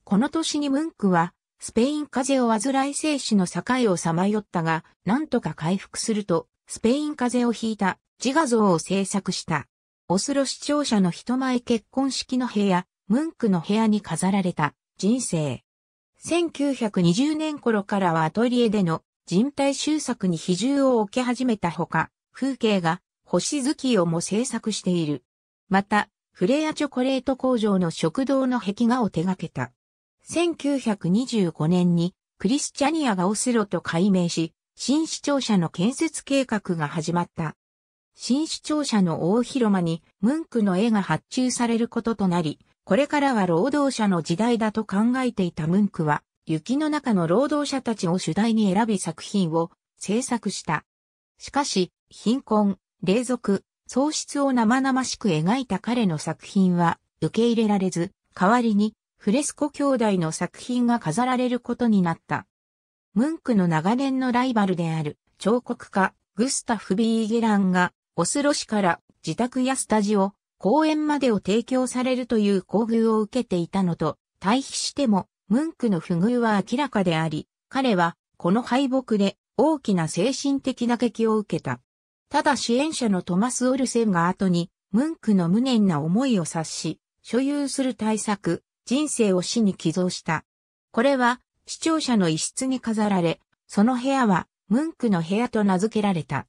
この年にムンクは、スペイン風邪を患い生死の境をさまよったが、なんとか回復すると、スペイン風邪をひいた自画像を制作した。オスロ視聴者の人前結婚式の部屋、ムンクの部屋に飾られた人生。1920年頃からはアトリエでの人体修作に比重を置き始めたほか、風景が星月夜も制作している。また、フレアチョコレート工場の食堂の壁画を手掛けた。1925年にクリスチャニアがオスロと改名し、新市庁舎の建設計画が始まった。新市庁舎の大広間にムンクの絵が発注されることとなり、これからは労働者の時代だと考えていたムンクは、雪の中の労働者たちを主題に選び作品を制作した。しかし、貧困、冷俗、喪失を生々しく描いた彼の作品は受け入れられず、代わりにフレスコ兄弟の作品が飾られることになった。ムンクの長年のライバルである彫刻家グスタフ・ビーゲランがオスロ市から自宅やスタジオ、公園までを提供されるという厚遇を受けていたのと対比してもムンクの不遇は明らかであり、彼はこの敗北で大きな精神的な敵を受けた。ただ支援者のトマス・オルセンが後に、ムンクの無念な思いを察し、所有する対策、人生を死に寄贈した。これは、視聴者の一室に飾られ、その部屋は、ムンクの部屋と名付けられた。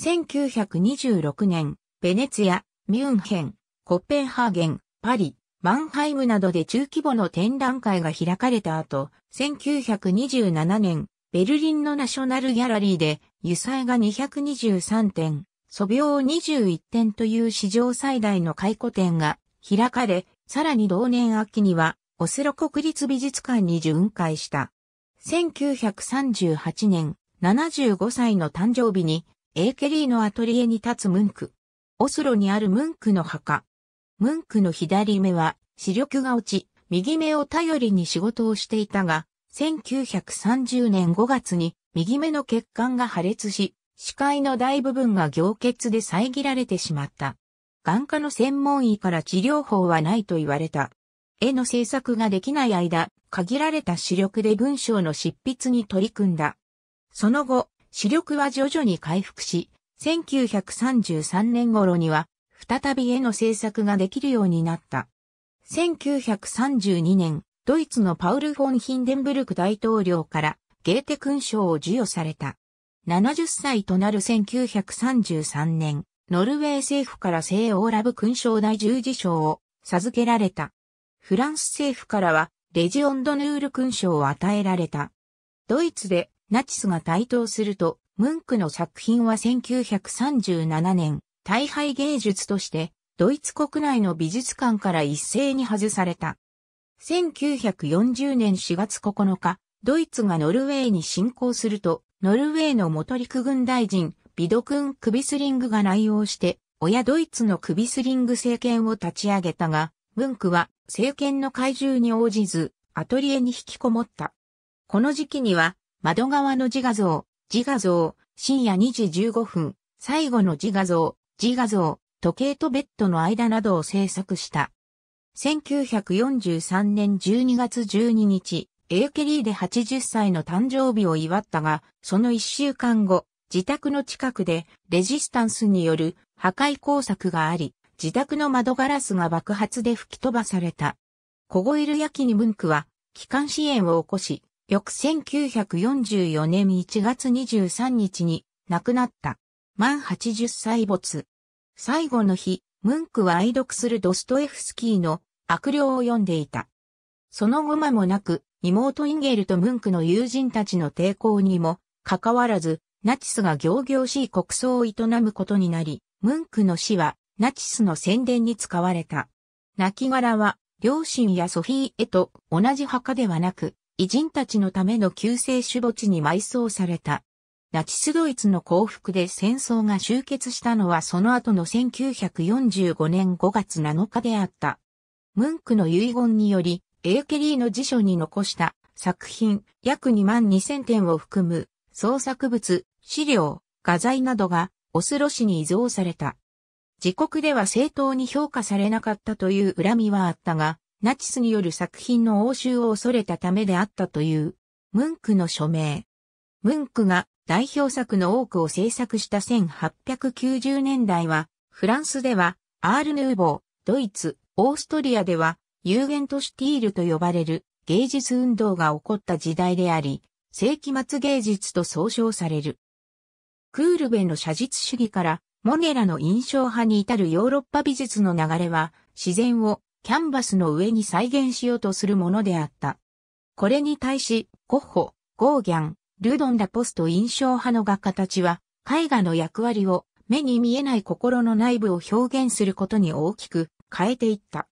1926年、ベネツィア、ミュンヘン、コッペンハーゲン、パリ、マンハイムなどで中規模の展覧会が開かれた後、1927年、ベルリンのナショナルギャラリーで、油彩が223点、素描21点という史上最大の回顧展が開かれ、さらに同年秋には、オスロ国立美術館に巡回した。1938年、75歳の誕生日に、エーケリーのアトリエに立つムンク。オスロにあるムンクの墓。ムンクの左目は視力が落ち、右目を頼りに仕事をしていたが、1930年5月に右目の血管が破裂し、視界の大部分が凝結で遮られてしまった。眼科の専門医から治療法はないと言われた。絵の制作ができない間、限られた視力で文章の執筆に取り組んだ。その後、視力は徐々に回復し、1933年頃には、再び絵の制作ができるようになった。1932年、ドイツのパウル・フォン・ヒンデンブルク大統領からゲーテ勲章を授与された。70歳となる1933年、ノルウェー政府から聖オーラブ勲章大十字章を授けられた。フランス政府からはレジオンドヌール勲章を与えられた。ドイツでナチスが台頭すると、ムンクの作品は1937年、大敗芸術として、ドイツ国内の美術館から一斉に外された。1940年4月9日、ドイツがノルウェーに侵攻すると、ノルウェーの元陸軍大臣、ビドクン・クビスリングが内容して、親ドイツのクビスリング政権を立ち上げたが、文句は政権の怪獣に応じず、アトリエに引きこもった。この時期には、窓側の自画像、自画像、深夜2時15分、最後の自画像、自画像、時計とベッドの間などを制作した。1943年12月12日、エーケリーで80歳の誕生日を祝ったが、その1週間後、自宅の近くでレジスタンスによる破壊工作があり、自宅の窓ガラスが爆発で吹き飛ばされた。コゴイル・ヤキニムンクは、機関支援を起こし、翌1944年1月23日に亡くなった。満80歳没。最後の日、ムンクは愛読するドストエフスキーの悪霊を読んでいた。その後間もなく、妹インゲルとムンクの友人たちの抵抗にも、かかわらず、ナチスが行々しい国葬を営むことになり、ムンクの死は、ナチスの宣伝に使われた。亡骸は、両親やソフィーへと同じ墓ではなく、偉人たちのための救世主墓地に埋葬された。ナチスドイツの降伏で戦争が終結したのはその後の1945年5月7日であった。ムンクの遺言により、エーケリーの辞書に残した作品約2万2000点を含む創作物、資料、画材などがオスロ市に移贈された。自国では正当に評価されなかったという恨みはあったが、ナチスによる作品の応酬を恐れたためであったという、ムンクの署名。ムンクが代表作の多くを制作した1890年代は、フランスでは、アール・ヌーボー、ドイツ、オーストリアでは、ユーゲントシティールと呼ばれる芸術運動が起こった時代であり、世紀末芸術と総称される。クールベの写実主義から、モネラの印象派に至るヨーロッパ美術の流れは、自然をキャンバスの上に再現しようとするものであった。これに対し、ゴッホ、ゴーギャン、ルドン・ラ・ポスト印象派の画家たちは、絵画の役割を目に見えない心の内部を表現することに大きく変えていった。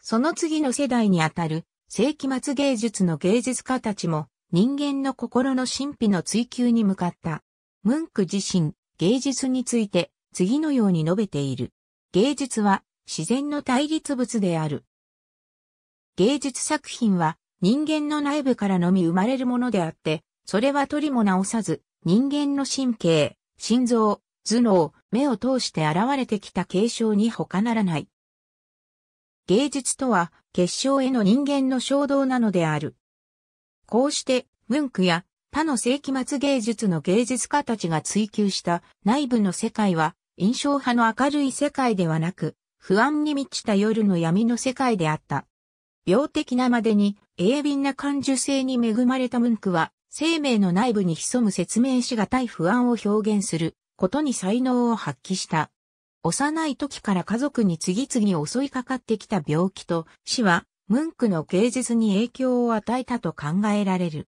その次の世代にあたる世紀末芸術の芸術家たちも人間の心の神秘の追求に向かった。ムンク自身、芸術について次のように述べている。芸術は自然の対立物である。芸術作品は人間の内部からのみ生まれるものであって、それは取りも直さず、人間の神経、心臓、頭脳、目を通して現れてきた継承に他ならない。芸術とは、結晶への人間の衝動なのである。こうして、文句や他の世紀末芸術の芸術家たちが追求した内部の世界は、印象派の明るい世界ではなく、不安に満ちた夜の闇の世界であった。病的なまでに鋭敏な感受性に恵まれた文句は、生命の内部に潜む説明しがたい不安を表現することに才能を発揮した。幼い時から家族に次々襲いかかってきた病気と死は、ムンクの芸術に影響を与えたと考えられる。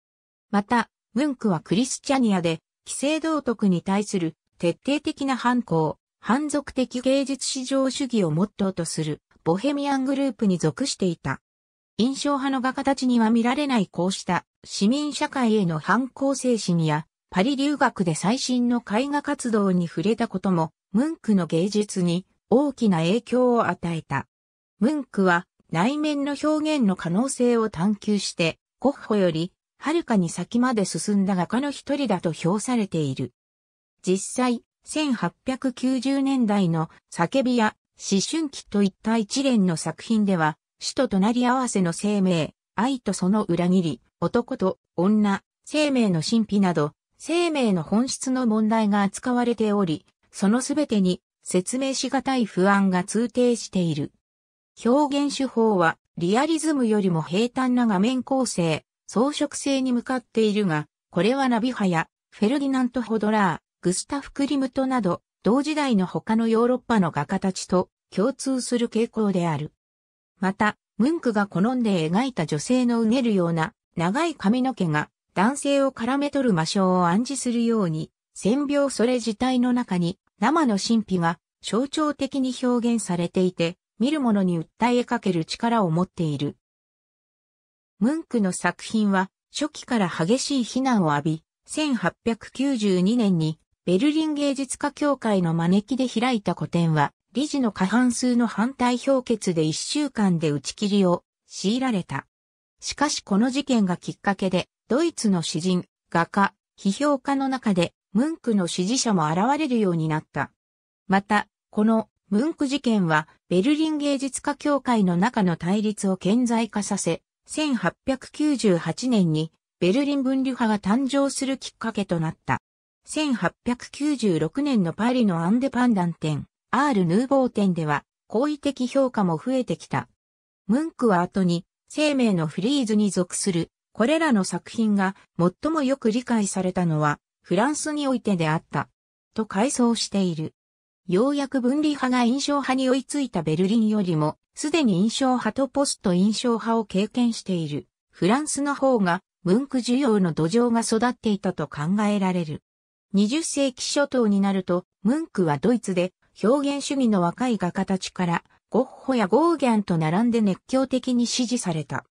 また、ムンクはクリスチャニアで、既成道徳に対する徹底的な反抗、反属的芸術至上主義をモットーとするボヘミアングループに属していた。印象派の画家たちには見られないこうした市民社会への反抗精神やパリ留学で最新の絵画活動に触れたこともムンクの芸術に大きな影響を与えた。ムンクは内面の表現の可能性を探求してゴッホよりはるかに先まで進んだ画家の一人だと評されている。実際、1890年代の叫びや思春期といった一連の作品では、主と隣り合わせの生命、愛とその裏切り、男と女、生命の神秘など、生命の本質の問題が扱われており、そのすべてに説明しがたい不安が通底している。表現手法はリアリズムよりも平坦な画面構成、装飾性に向かっているが、これはナビハやフェルディナント・ホドラー、グスタフ・クリムトなど同時代の他のヨーロッパの画家たちと共通する傾向である。また、ムンクが好んで描いた女性のうねるような長い髪の毛が男性を絡め取る魔性を暗示するように、線描それ自体の中に生の神秘が象徴的に表現されていて、見る者に訴えかける力を持っている。ムンクの作品は初期から激しい非難を浴び、1892年にベルリン芸術家協会の招きで開いた古典は、理事の過半数の反対評決で1週間で打ち切りを強いられた。しかしこの事件がきっかけで、ドイツの詩人、画家、批評家の中で、ムンクの支持者も現れるようになった。また、このムンク事件は、ベルリン芸術家協会の中の対立を顕在化させ、1898年にベルリン分離派が誕生するきっかけとなった。1896年のパリのアンデパンダン展、アール・ヌーボー展では、好意的評価も増えてきた。ムンクは後に、生命のフリーズに属する、これらの作品が最もよく理解されたのは、フランスにおいてであった、と回想している。ようやく分離派が印象派に追いついたベルリンよりも、すでに印象派とポスト印象派を経験している。フランスの方が、ムンク需要の土壌が育っていたと考えられる。20世紀初頭になると、ムンクはドイツで表現主義の若い画家たちから、ゴッホやゴーギャンと並んで熱狂的に支持された。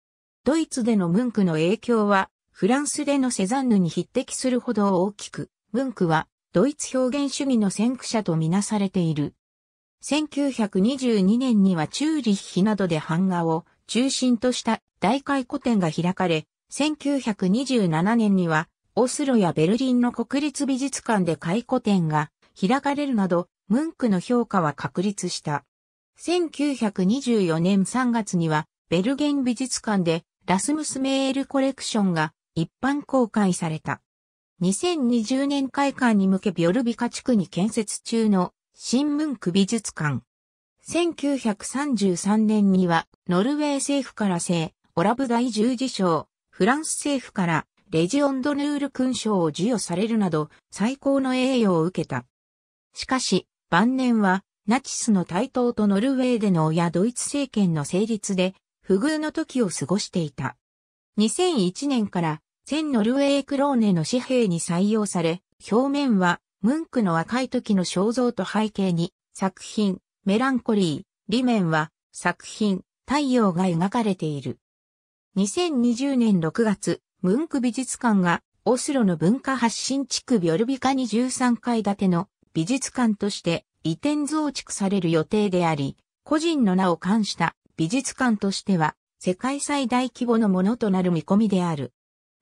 ドイツでのムンクの影響は、フランスでのセザンヌに匹敵するほど大きく、ムンクは、ドイツ表現主義の先駆者とみなされている。1922年にはチューリッヒなどで版画を中心とした大回顧展が開かれ、1927年にはオスロやベルリンの国立美術館で回顧展が開かれるなど、ムンクの評価は確立した。1924年3月には、ベルゲン美術館で、ラスムスメールコレクションが一般公開された。2020年開館に向けビョルビカ地区に建設中の新ムンク美術館。1933年にはノルウェー政府から聖オラブ大十字章、フランス政府からレジオンドヌール勲章を授与されるなど最高の栄誉を受けた。しかし、晩年は、ナチスの台頭とノルウェーでの親ドイツ政権の成立で、不遇の時を過ごしていた。2001年から、全ノルウェークローネの紙幣に採用され、表面は、ムンクの若い時の肖像と背景に、作品、メランコリー、裏面は、作品、太陽が描かれている。2020年6月、ムンク美術館が、オスロの文化発信地区ビョルビカに13階建ての美術館として移転増築される予定であり、個人の名を冠した美術館としては世界最大規模のものとなる見込みである。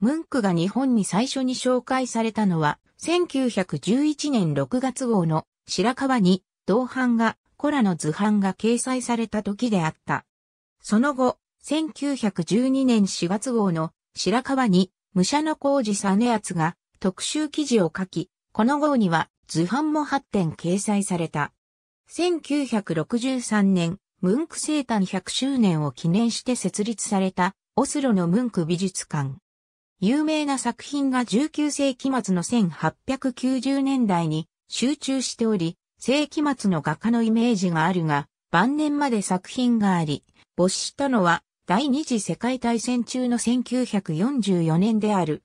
ムンクが日本に最初に紹介されたのは、1911年6月号の白川に銅版がコラの図版が掲載された時であった。その後、1912年4月号の白川に武者の工事やつが特集記事を書き、この号には図版も8点掲載された。1963年、ムンク生誕100周年を記念して設立された、オスロのムンク美術館。有名な作品が19世紀末の1890年代に集中しており、世紀末の画家のイメージがあるが、晩年まで作品があり、没したのは第二次世界大戦中の1944年である。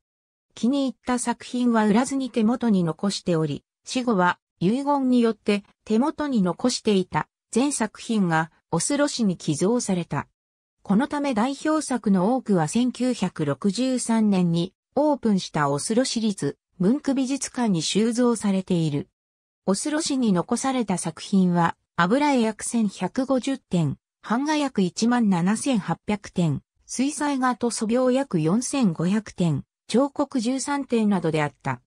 気に入った作品は売らずに手元に残しており、死後は遺言によって手元に残していた全作品がオスロ市に寄贈された。このため代表作の多くは1963年にオープンしたオスロ市立文区美術館に収蔵されている。オスロ市に残された作品は油絵約1150点、版画約17800点、水彩画と素描約4500点、彫刻13点などであった。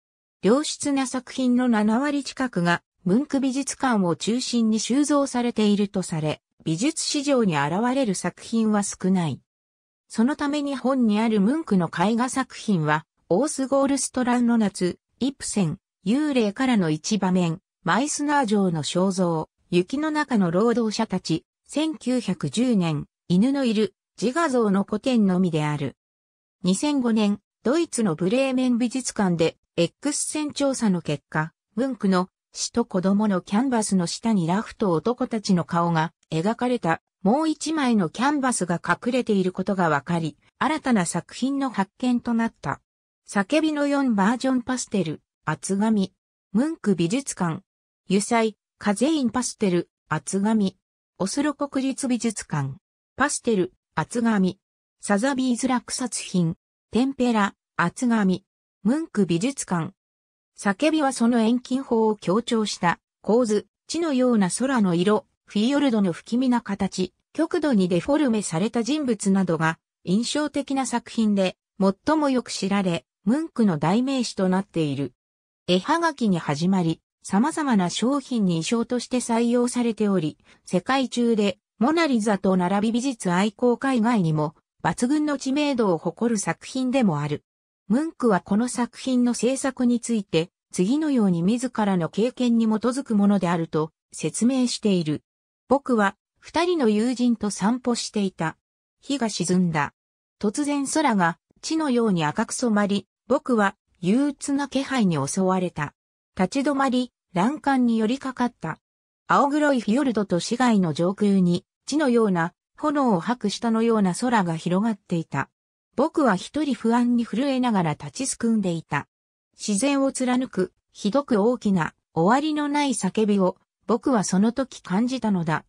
良質な作品の7割近くがムンク美術館を中心に収蔵されているとされ、美術史上に現れる作品は少ない。そのために本にあるムンクの絵画作品は、オースゴールストランの夏、イプセン、幽霊からの一場面、マイスナー城の肖像、雪の中の労働者たち、1910年、犬のいる自画像の古典のみである。2005年、ドイツのブレーメン美術館で X 線調査の結果、文句の死と子供のキャンバスの下にラフと男たちの顔が描かれたもう一枚のキャンバスが隠れていることがわかり、新たな作品の発見となった。叫びの4バージョンパステル、厚紙、ムンク美術館、油彩、カゼインパステル、厚紙、オスロ国立美術館、パステル、厚紙、サザビーズラク作品、テンペラ、厚紙、ムンク美術館。叫びはその遠近法を強調した構図、地のような空の色、フィヨルドの不気味な形、極度にデフォルメされた人物などが印象的な作品で最もよく知られ、ムンクの代名詞となっている。絵はがきに始まり、様々な商品に衣装として採用されており、世界中でモナリザと並び美術愛好海外にも抜群の知名度を誇る作品でもある。ムンクはこの作品の制作について、次のように自らの経験に基づくものであると説明している。僕は二人の友人と散歩していた。日が沈んだ。突然空が地のように赤く染まり、僕は憂鬱な気配に襲われた。立ち止まり、欄干に寄りかかった。青黒いフィヨルドと市街の上空に、地のような炎を吐く下のような空が広がっていた。僕は一人不安に震えながら立ちすくんでいた。自然を貫く、ひどく大きな、終わりのない叫びを、僕はその時感じたのだ。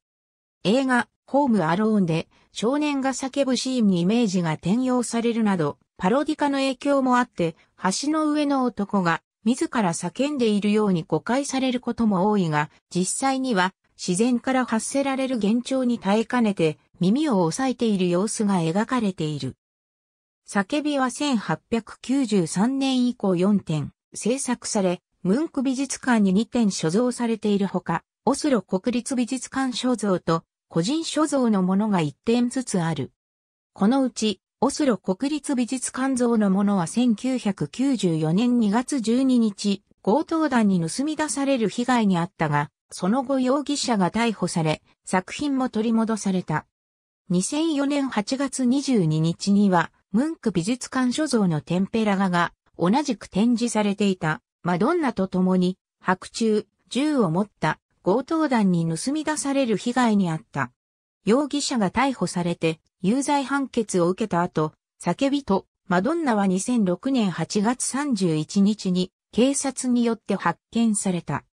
映画、ホームアローンで、少年が叫ぶシーンにイメージが転用されるなど、パロディ化の影響もあって、橋の上の男が、自ら叫んでいるように誤解されることも多いが、実際には、自然から発せられる幻聴に耐えかねて、耳を押さえている様子が描かれている。叫びは1893年以降4点制作され、ムンク美術館に2点所蔵されているほか、オスロ国立美術館所蔵と個人所蔵のものが1点ずつある。このうち、オスロ国立美術館像のものは1994年2月12日、強盗団に盗み出される被害にあったが、その後容疑者が逮捕され、作品も取り戻された。2004年8月22日には、ムンク美術館所蔵のテンペラ画が同じく展示されていたマドンナと共に白昼、銃を持った強盗団に盗み出される被害に遭った。容疑者が逮捕されて有罪判決を受けた後、叫びとマドンナは2006年8月31日に警察によって発見された。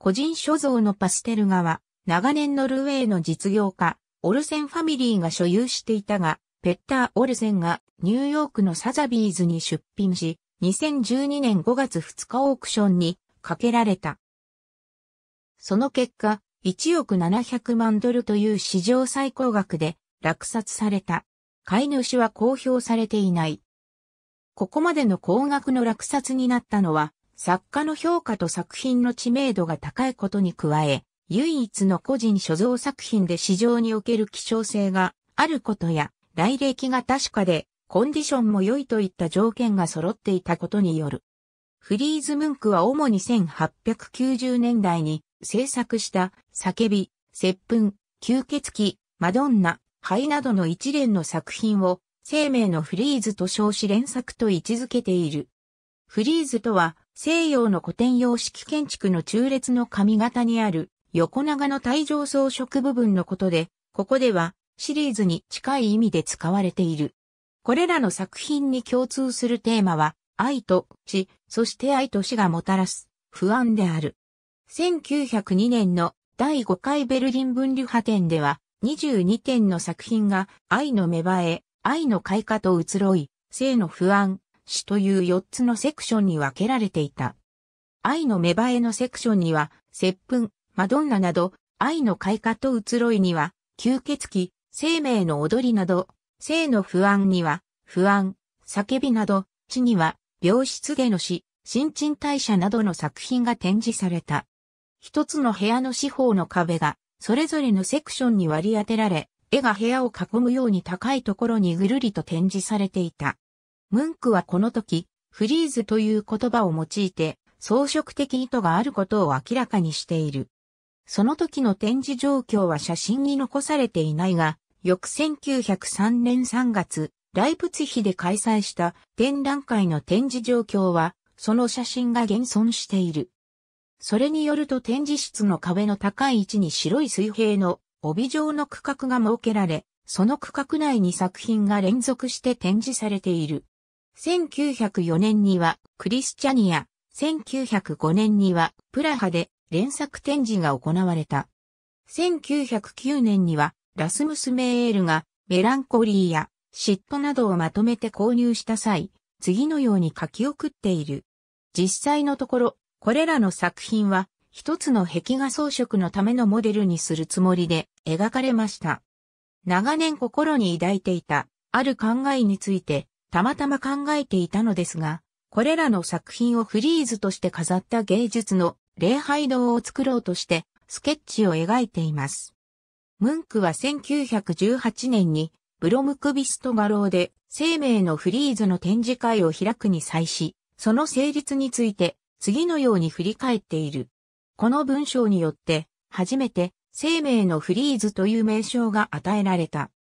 個人所蔵のパステル画は長年ノルウェーの実業家、オルセンファミリーが所有していたが、ペッター・オルセンがニューヨークのサザビーズに出品し、2012年5月2日オークションにかけられた。その結果、1億700万ドルという史上最高額で落札された。買い主は公表されていない。ここまでの高額の落札になったのは、作家の評価と作品の知名度が高いことに加え、唯一の個人所蔵作品で市場における希少性があることや、来歴が確かでコンディションも良いといった条件が揃っていたことによる。フリーズ・ムンクは主に1890年代に制作した叫び、接吻、吸血鬼、マドンナ、灰などの一連の作品を生命のフリーズと称し連作と位置づけている。フリーズとは西洋の古典様式建築の中列の髪型にある横長の帯状装飾部分のことで、ここではシリーズに近い意味で使われている。これらの作品に共通するテーマは、愛と死、そして愛と死がもたらす不安である。1902年の第5回ベルリン分離派展では、22点の作品が愛の芽生え、愛の開花と移ろい、性の不安、死という4つのセクションに分けられていた。愛の芽生えのセクションには、接吻、マドンナなど、愛の開花と移ろいには、吸血鬼、生命の踊りなど、性の不安には、不安、叫びなど、地には、病室での死、新陳代謝などの作品が展示された。一つの部屋の四方の壁が、それぞれのセクションに割り当てられ、絵が部屋を囲むように高いところにぐるりと展示されていた。ムンクはこの時、フリーズという言葉を用いて、装飾的意図があることを明らかにしている。その時の展示状況は写真に残されていないが、翌1903年3月、ライプツヒで開催した展覧会の展示状況は、その写真が現存している。それによると展示室の壁の高い位置に白い水平の帯状の区画が設けられ、その区画内に作品が連続して展示されている。1904年にはクリスチャニア、1905年にはプラハで連作展示が行われた。1909年にはラスムス・メーエルがメランコリーや嫉妬などをまとめて購入した際、次のように書き送っている。実際のところ、これらの作品は一つの壁画装飾のためのモデルにするつもりで描かれました。長年心に抱いていたある考えについてたまたま考えていたのですが、これらの作品をフリーズとして飾った芸術の礼拝堂を作ろうとしてスケッチを描いています。ムンクは1918年にブロムクビスト画廊で生命のフリーズの展示会を開くに際し、その成立について次のように振り返っている。この文章によって初めて生命のフリーズという名称が与えられた。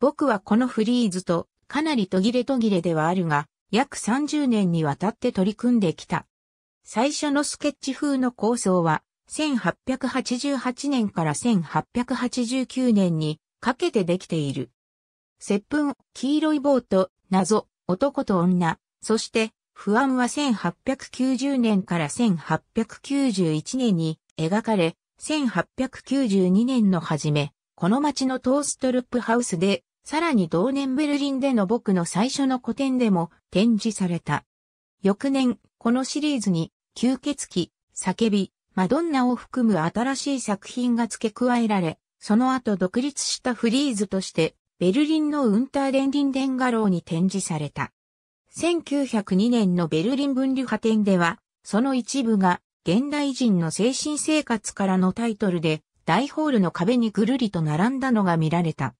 僕はこのフリーズとかなり途切れ途切れではあるが、約30年にわたって取り組んできた。最初のスケッチ風の構想は、1888年から1889年にかけてできている。接吻、黄色いーと、謎、男と女、そして、不安は1890年から1891年に描かれ、1892年の初め、この街のトーストルップハウスで、さらに同年ベルリンでの僕の最初の個展でも展示された。翌年、このシリーズに、吸血鬼、叫び、マドンナを含む新しい作品が付け加えられ、その後独立したフリーズとして、ベルリンのウンターデンリンデンガローに展示された。1902年のベルリン分離派展では、その一部が現代人の精神生活からのタイトルで、大ホールの壁にぐるりと並んだのが見られた。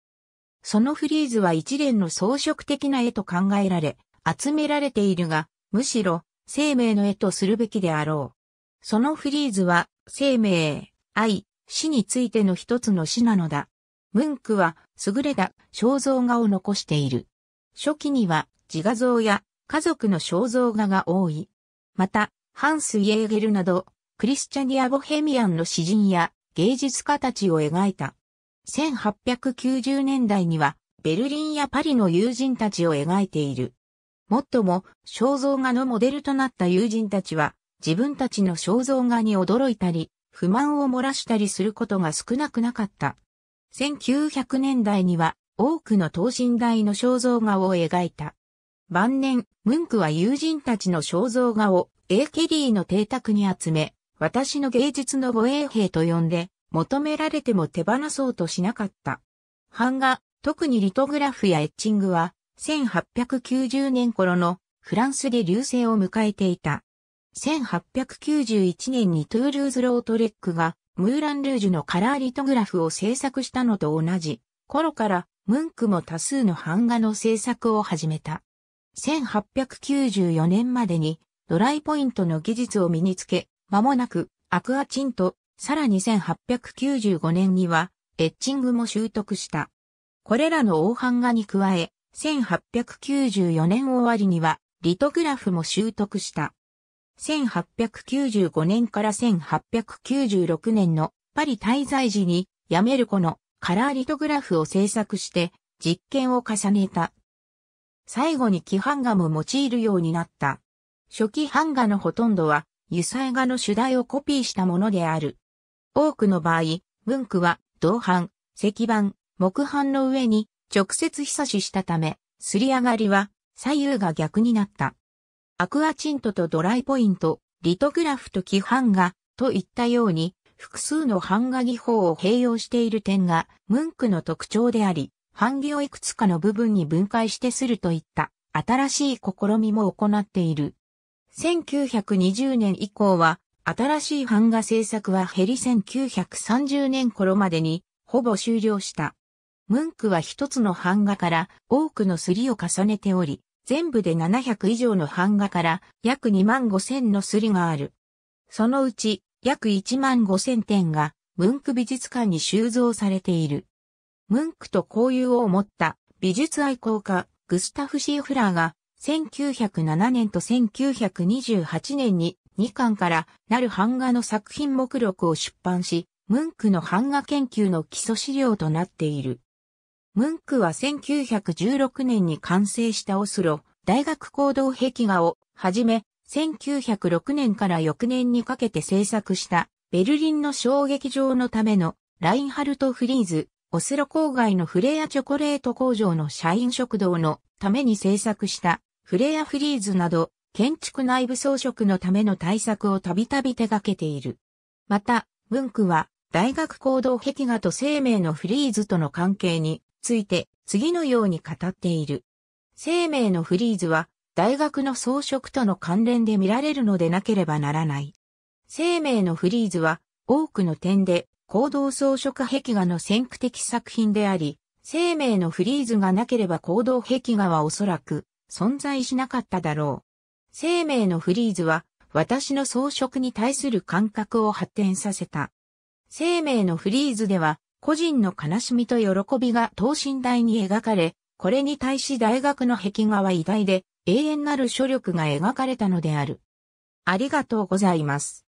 そのフリーズは一連の装飾的な絵と考えられ、集められているが、むしろ生命の絵とするべきであろう。そのフリーズは、生命、愛、死についての一つの詩なのだ。ムンクは、優れた肖像画を残している。初期には、自画像や家族の肖像画が多い。また、ハンス・イェーゲルなど、クリスチャニア・ボヘミアンの詩人や芸術家たちを描いた。1890年代には、ベルリンやパリの友人たちを描いている。もっとも、肖像画のモデルとなった友人たちは、自分たちの肖像画に驚いたり、不満を漏らしたりすることが少なくなかった。1900年代には多くの等身大の肖像画を描いた。晩年、ムンクは友人たちの肖像画を A ケリーの邸宅に集め、私の芸術の護衛兵と呼んで、求められても手放そうとしなかった。版画、特にリトグラフやエッチングは、1890年頃のフランスで流星を迎えていた。1891年にトゥールーズ・ロートレックがムーラン・ルージュのカラーリトグラフを制作したのと同じ頃からムンクも多数の版画の制作を始めた。1894年までにドライポイントの技術を身につけ、間もなくアクアチンと、さらに1895年にはエッチングも習得した。これらの大版画に加え、1894年終わりにはリトグラフも習得した。1895年から1896年のパリ滞在時にヤメルコのカラーリトグラフを制作して実験を重ねた。最後に木版画も用いるようになった。初期版画のほとんどは油彩画の主題をコピーしたものである。多くの場合、文句は銅版、石版、木版の上に直接ひさししたため、すり上がりは左右が逆になった。アクアチントとドライポイント、リトグラフと基版画といったように、複数の版画技法を併用している点が、ムンクの特徴であり、版木をいくつかの部分に分解してするといった新しい試みも行っている。1920年以降は、新しい版画制作は減り1930年頃までに、ほぼ終了した。ムンクは一つの版画から多くのすりを重ねており、全部で700以上の版画から約2万5千のすりがある。そのうち約1万5千点がムンク美術館に収蔵されている。ムンクと交友を持った美術愛好家グスタフ・シーフラーが1907年と1928年に2巻からなる版画の作品目録を出版し、ムンクの版画研究の基礎資料となっている。ムンクは1916年に完成したオスロ、大学行動壁画をはじめ、1906年から翌年にかけて制作したベルリンの衝撃場のためのラインハルト・フリーズ、オスロ郊外のフレアチョコレート工場の社員食堂のために制作したフレアフリーズなど建築内部装飾のための対策をたびたび手掛けている。また、ムンクは大学行動壁画と生命のフリーズとの関係について次のように語っている。生命のフリーズは大学の装飾との関連で見られるのでなければならない。生命のフリーズは多くの点で行動装飾壁画の先駆的作品であり、生命のフリーズがなければ行動壁画はおそらく存在しなかっただろう。生命のフリーズは私の装飾に対する感覚を発展させた。生命のフリーズでは個人の悲しみと喜びが等身大に描かれ、これに対し大学の壁画は偉大で永遠なる書力が描かれたのである。ありがとうございます。